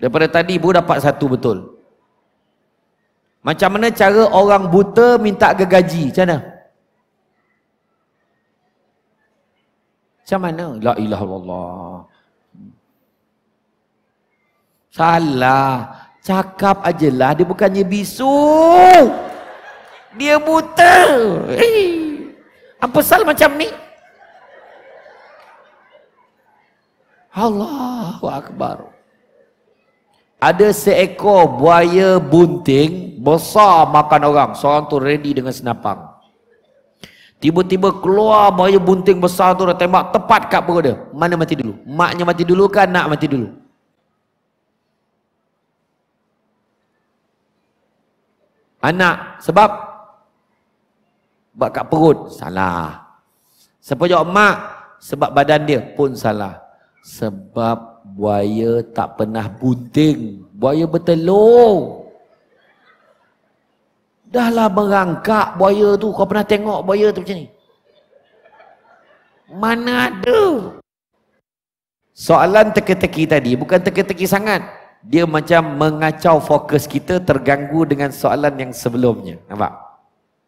Daripada tadi ibu dapat satu betul. Macam mana cara orang buta minta gegaji? Macam mana? Macam mana? La ilaha illallah. Salah. Cakap ajalah dia bukannya bisu. Dia buta. Hei, Apa sal macam ni? Allahu akbar. Allah ada seekor buaya bunting besar makan orang. Seorang tu ready dengan senapang. Tiba-tiba keluar buaya bunting besar tu dah tembak tepat kat perut dia. Mana mati dulu? Maknya mati dulu kan? anak mati dulu? Anak sebab buat kat perut salah. Siapa jawab mak? Sebab badan dia pun salah. Sebab buaya tak pernah buting, buaya bertelur dahlah merangkak buaya tu kau pernah tengok buaya tu macam ni mana ada soalan teka-teki tadi bukan teka-teki sangat dia macam mengacau fokus kita terganggu dengan soalan yang sebelumnya nampak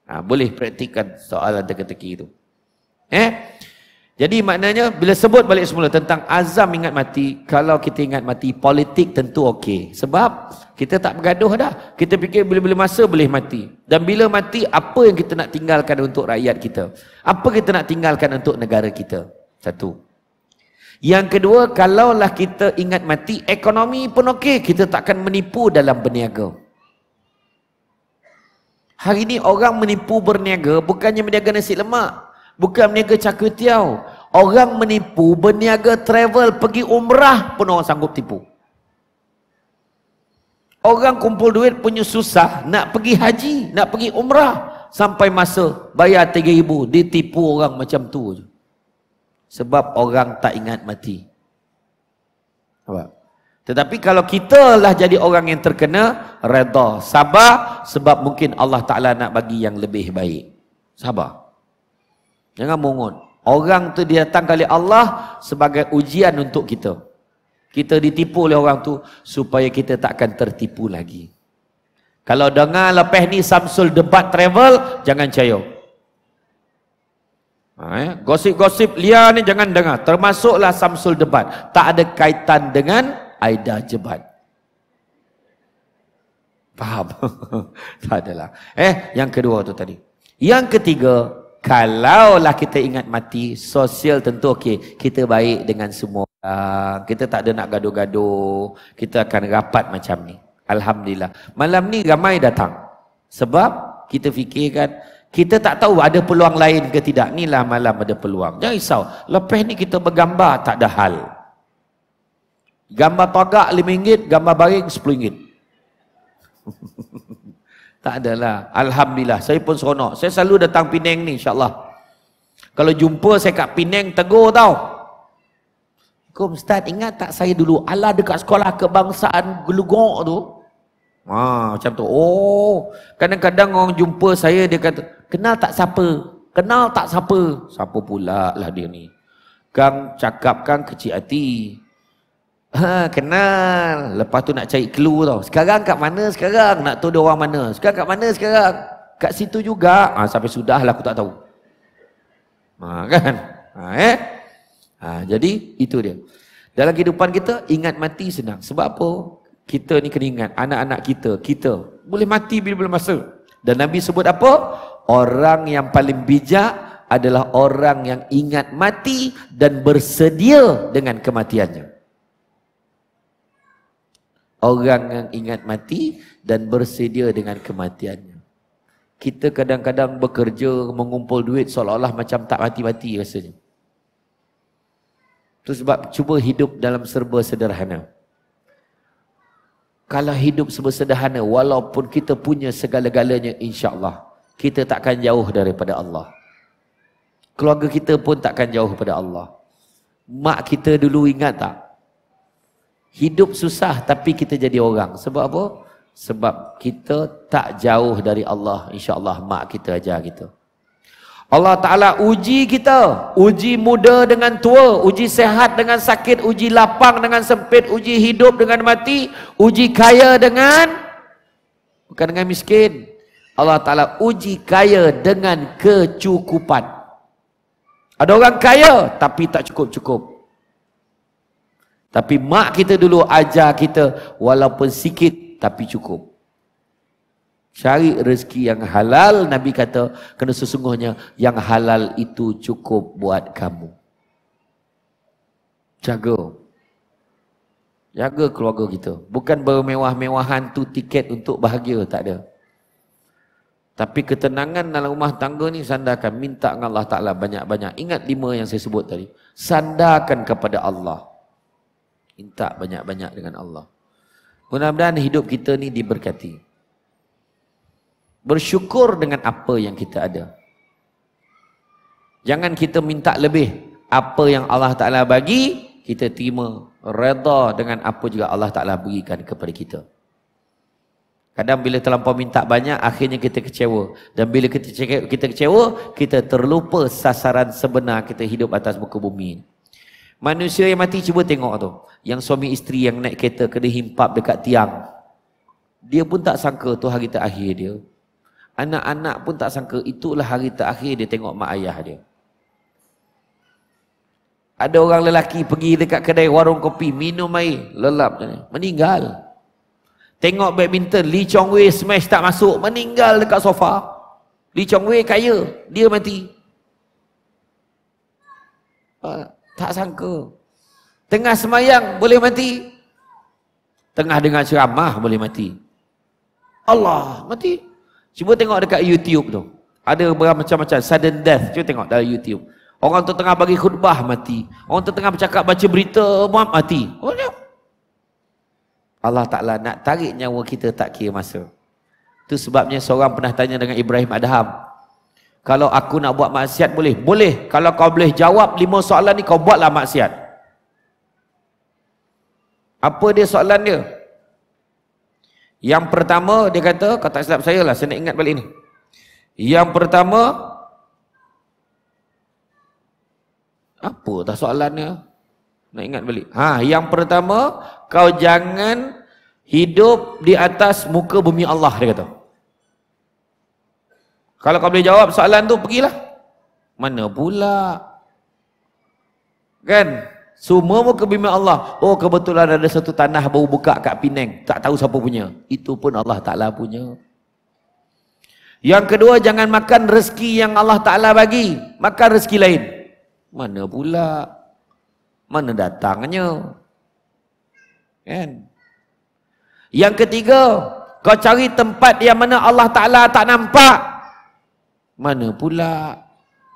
ha, boleh praktikan soalan teka-teki itu eh jadi maknanya bila sebut balik semula tentang azam ingat mati, kalau kita ingat mati politik tentu okey. Sebab kita tak bergaduh dah. Kita fikir bila-bila masa boleh mati. Dan bila mati apa yang kita nak tinggalkan untuk rakyat kita? Apa kita nak tinggalkan untuk negara kita? Satu. Yang kedua, kalaulah kita ingat mati, ekonomi pun okey. Kita takkan menipu dalam berniaga. Hari ini orang menipu berniaga, bukannya berniaga nasi lemak. Bukan meniaga cakutiau. Orang menipu, berniaga travel, pergi umrah pun orang sanggup tipu. Orang kumpul duit punya susah, nak pergi haji, nak pergi umrah. Sampai masa bayar tiga ribu, ditipu orang macam tu. Sebab orang tak ingat mati. Tetapi kalau kita lah jadi orang yang terkena, redha, sabar. Sebab mungkin Allah Ta'ala nak bagi yang lebih baik. Sabar. Jangan mungut. Orang tu datang kali Allah sebagai ujian untuk kita. Kita ditipu oleh orang tu supaya kita takkan tertipu lagi. Kalau dengar lepas ni Samsul debat travel, jangan cayo. Ha, eh? Gosip-gosip liar ni jangan dengar. Termasuklah Samsul debat. Tak ada kaitan dengan Aida Jebat. Faham? tak adalah. Eh, yang kedua tu tadi. Yang ketiga, Kalaulah kita ingat mati, sosial tentu okey. Kita baik dengan semua orang. Kita tak ada nak gaduh-gaduh. Kita akan rapat macam ni. Alhamdulillah. Malam ni ramai datang. Sebab kita fikirkan, kita tak tahu ada peluang lain ke tidak. Inilah malam ada peluang. Jangan risau. Lepas ni kita bergambar, tak ada hal. Gambar pagak RM5, gambar baring RM10. Tak adalah. Alhamdulillah. Saya pun seronok. Saya selalu datang Penang ni insyaAllah. Kalau jumpa saya kat Penang tegur tau. Kau Ustaz ingat tak saya dulu ala dekat sekolah kebangsaan gelugok tu? Ha, macam tu. Oh, kadang-kadang orang jumpa saya dia kata, "Kenal tak siapa? Kenal tak siapa?" Siapa pula lah dia ni? Kang cakapkan kecil hati. Ha, kenal. Lepas tu nak cari clue tau. Sekarang kat mana sekarang? Nak tahu dia orang mana. Sekarang kat mana sekarang? Kat situ juga. Ha, sampai sudah lah aku tak tahu. Ha, kan? Ha, eh? ha, jadi itu dia. Dalam kehidupan kita, ingat mati senang. Sebab apa? Kita ni kena ingat. Anak-anak kita, kita. Boleh mati bila-bila masa. Dan Nabi sebut apa? Orang yang paling bijak adalah orang yang ingat mati dan bersedia dengan kematiannya orang yang ingat mati dan bersedia dengan kematiannya. Kita kadang-kadang bekerja mengumpul duit seolah-olah macam tak mati-mati rasanya. Itu sebab cuba hidup dalam serba sederhana. Kalau hidup serba sederhana walaupun kita punya segala-galanya insya-Allah, kita takkan jauh daripada Allah. Keluarga kita pun takkan jauh daripada Allah. Mak kita dulu ingat tak? Hidup susah tapi kita jadi orang. Sebab apa? Sebab kita tak jauh dari Allah. InsyaAllah mak kita ajar kita. Allah Ta'ala uji kita. Uji muda dengan tua. Uji sehat dengan sakit. Uji lapang dengan sempit. Uji hidup dengan mati. Uji kaya dengan... Bukan dengan miskin. Allah Ta'ala uji kaya dengan kecukupan. Ada orang kaya tapi tak cukup-cukup. Tapi mak kita dulu ajar kita walaupun sikit tapi cukup. Cari rezeki yang halal Nabi kata kena sesungguhnya yang halal itu cukup buat kamu. Jaga. Jaga keluarga kita. Bukan bermewah-mewahan tu tiket untuk bahagia tak ada. Tapi ketenangan dalam rumah tangga ni sandarkan minta dengan Allah Taala banyak-banyak. Ingat lima yang saya sebut tadi. Sandarkan kepada Allah. Minta banyak-banyak dengan Allah. Mudah-mudahan hidup kita ni diberkati. Bersyukur dengan apa yang kita ada. Jangan kita minta lebih. Apa yang Allah Ta'ala bagi, kita terima reda dengan apa juga Allah Ta'ala berikan kepada kita. Kadang bila terlampau minta banyak, akhirnya kita kecewa. Dan bila kita kecewa, kita terlupa sasaran sebenar kita hidup atas muka bumi ini. Manusia yang mati cuba tengok tu. Yang suami isteri yang naik kereta kena himpap dekat tiang. Dia pun tak sangka tu hari terakhir dia. Anak-anak pun tak sangka itulah hari terakhir dia tengok mak ayah dia. Ada orang lelaki pergi dekat kedai warung kopi minum air, lelap meninggal. Tengok badminton Lee Chong Wei smash tak masuk, meninggal dekat sofa. Lee Chong Wei kaya, dia mati. Ah. Tak sangka. Tengah semayang boleh mati. Tengah dengan ceramah boleh mati. Allah mati. Cuba tengok dekat YouTube tu. Ada beberapa macam-macam sudden death. Cuba tengok dalam YouTube. Orang tu tengah bagi khutbah mati. Orang tu tengah bercakap baca berita muam mati. Orang Allah Ta'ala nak tarik nyawa kita tak kira masa. Itu sebabnya seorang pernah tanya dengan Ibrahim Adham. Kalau aku nak buat maksiat boleh? Boleh. Kalau kau boleh jawab lima soalan ni kau buatlah maksiat. Apa dia soalan dia? Yang pertama dia kata, kau tak silap saya lah, saya nak ingat balik ni. Yang pertama, apa tak soalannya? Nak ingat balik. Ha, yang pertama, kau jangan hidup di atas muka bumi Allah, dia kata. Kalau kau boleh jawab soalan tu, pergilah. Mana pula? Kan? Semua pun kebimbingan Allah. Oh, kebetulan ada satu tanah baru buka kat Penang. Tak tahu siapa punya. Itu pun Allah Ta'ala punya. Yang kedua, jangan makan rezeki yang Allah Ta'ala bagi. Makan rezeki lain. Mana pula? Mana datangnya? Kan? Yang ketiga, kau cari tempat yang mana Allah Ta'ala tak nampak. Mana pula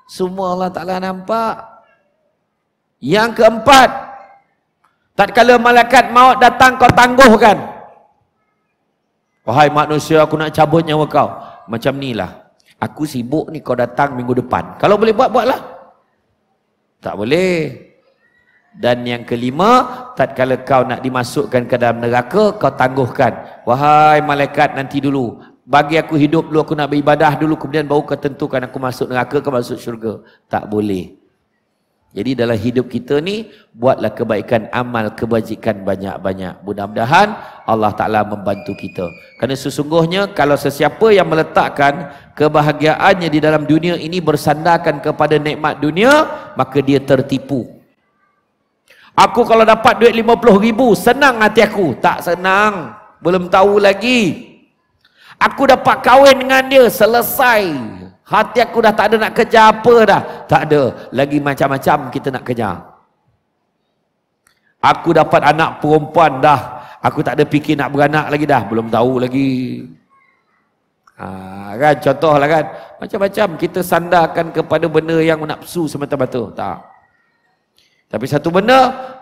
semua Allah Ta'ala nampak. Yang keempat, tak tatkala malaikat maut datang kau tangguhkan. Wahai manusia aku nak cabut nyawa kau. Macam ni lah. Aku sibuk ni kau datang minggu depan. Kalau boleh buat, buatlah. Tak boleh. Dan yang kelima, tak tatkala kau nak dimasukkan ke dalam neraka, kau tangguhkan. Wahai malaikat nanti dulu bagi aku hidup dulu aku nak beribadah dulu kemudian baru kau tentukan aku masuk neraka ke masuk syurga tak boleh jadi dalam hidup kita ni buatlah kebaikan amal kebajikan banyak-banyak. Mudah-mudahan Allah Taala membantu kita. Karena sesungguhnya kalau sesiapa yang meletakkan kebahagiaannya di dalam dunia ini bersandarkan kepada nikmat dunia, maka dia tertipu. Aku kalau dapat duit 50 ribu, senang hati aku. Tak senang. Belum tahu lagi. Aku dapat kahwin dengan dia, selesai. Hati aku dah tak ada nak kejar apa dah. Tak ada. Lagi macam-macam kita nak kejar. Aku dapat anak perempuan dah. Aku tak ada fikir nak beranak lagi dah. Belum tahu lagi. Ha, kan contoh lah kan. Macam-macam kita sandarkan kepada benda yang nafsu semata-mata. Tak. Tapi satu benda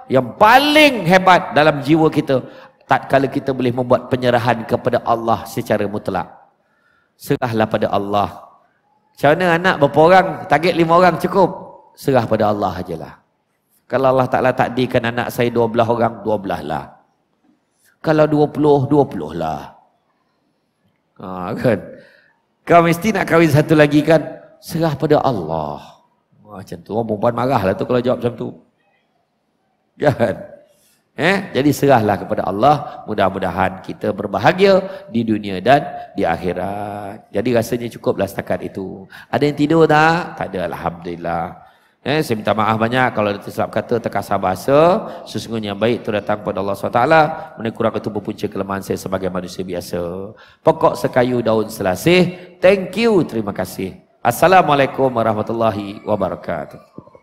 yang paling hebat dalam jiwa kita tak kala kita boleh membuat penyerahan kepada Allah secara mutlak. Serahlah pada Allah. Macam mana anak berapa orang, target lima orang cukup. Serah pada Allah sajalah. Kalau Allah Ta'ala takdirkan anak saya dua belah orang, dua belah lah. Kalau dua puluh, dua puluh lah. Ha, kan? Kau mesti nak kahwin satu lagi kan? Serah pada Allah. Macam tu. Orang perempuan marah lah tu kalau jawab macam tu. Kan? Ya, Eh, jadi serahlah kepada Allah, mudah-mudahan kita berbahagia di dunia dan di akhirat. Jadi rasanya cukuplah setakat itu. Ada yang tidur tak? Tak ada, Alhamdulillah. Eh, saya minta maaf banyak kalau ada tersilap kata, terkasar bahasa. Sesungguhnya yang baik itu datang kepada Allah SWT. Mereka kurang itu berpunca kelemahan saya sebagai manusia biasa. Pokok sekayu daun selasih. Thank you, terima kasih. Assalamualaikum warahmatullahi wabarakatuh.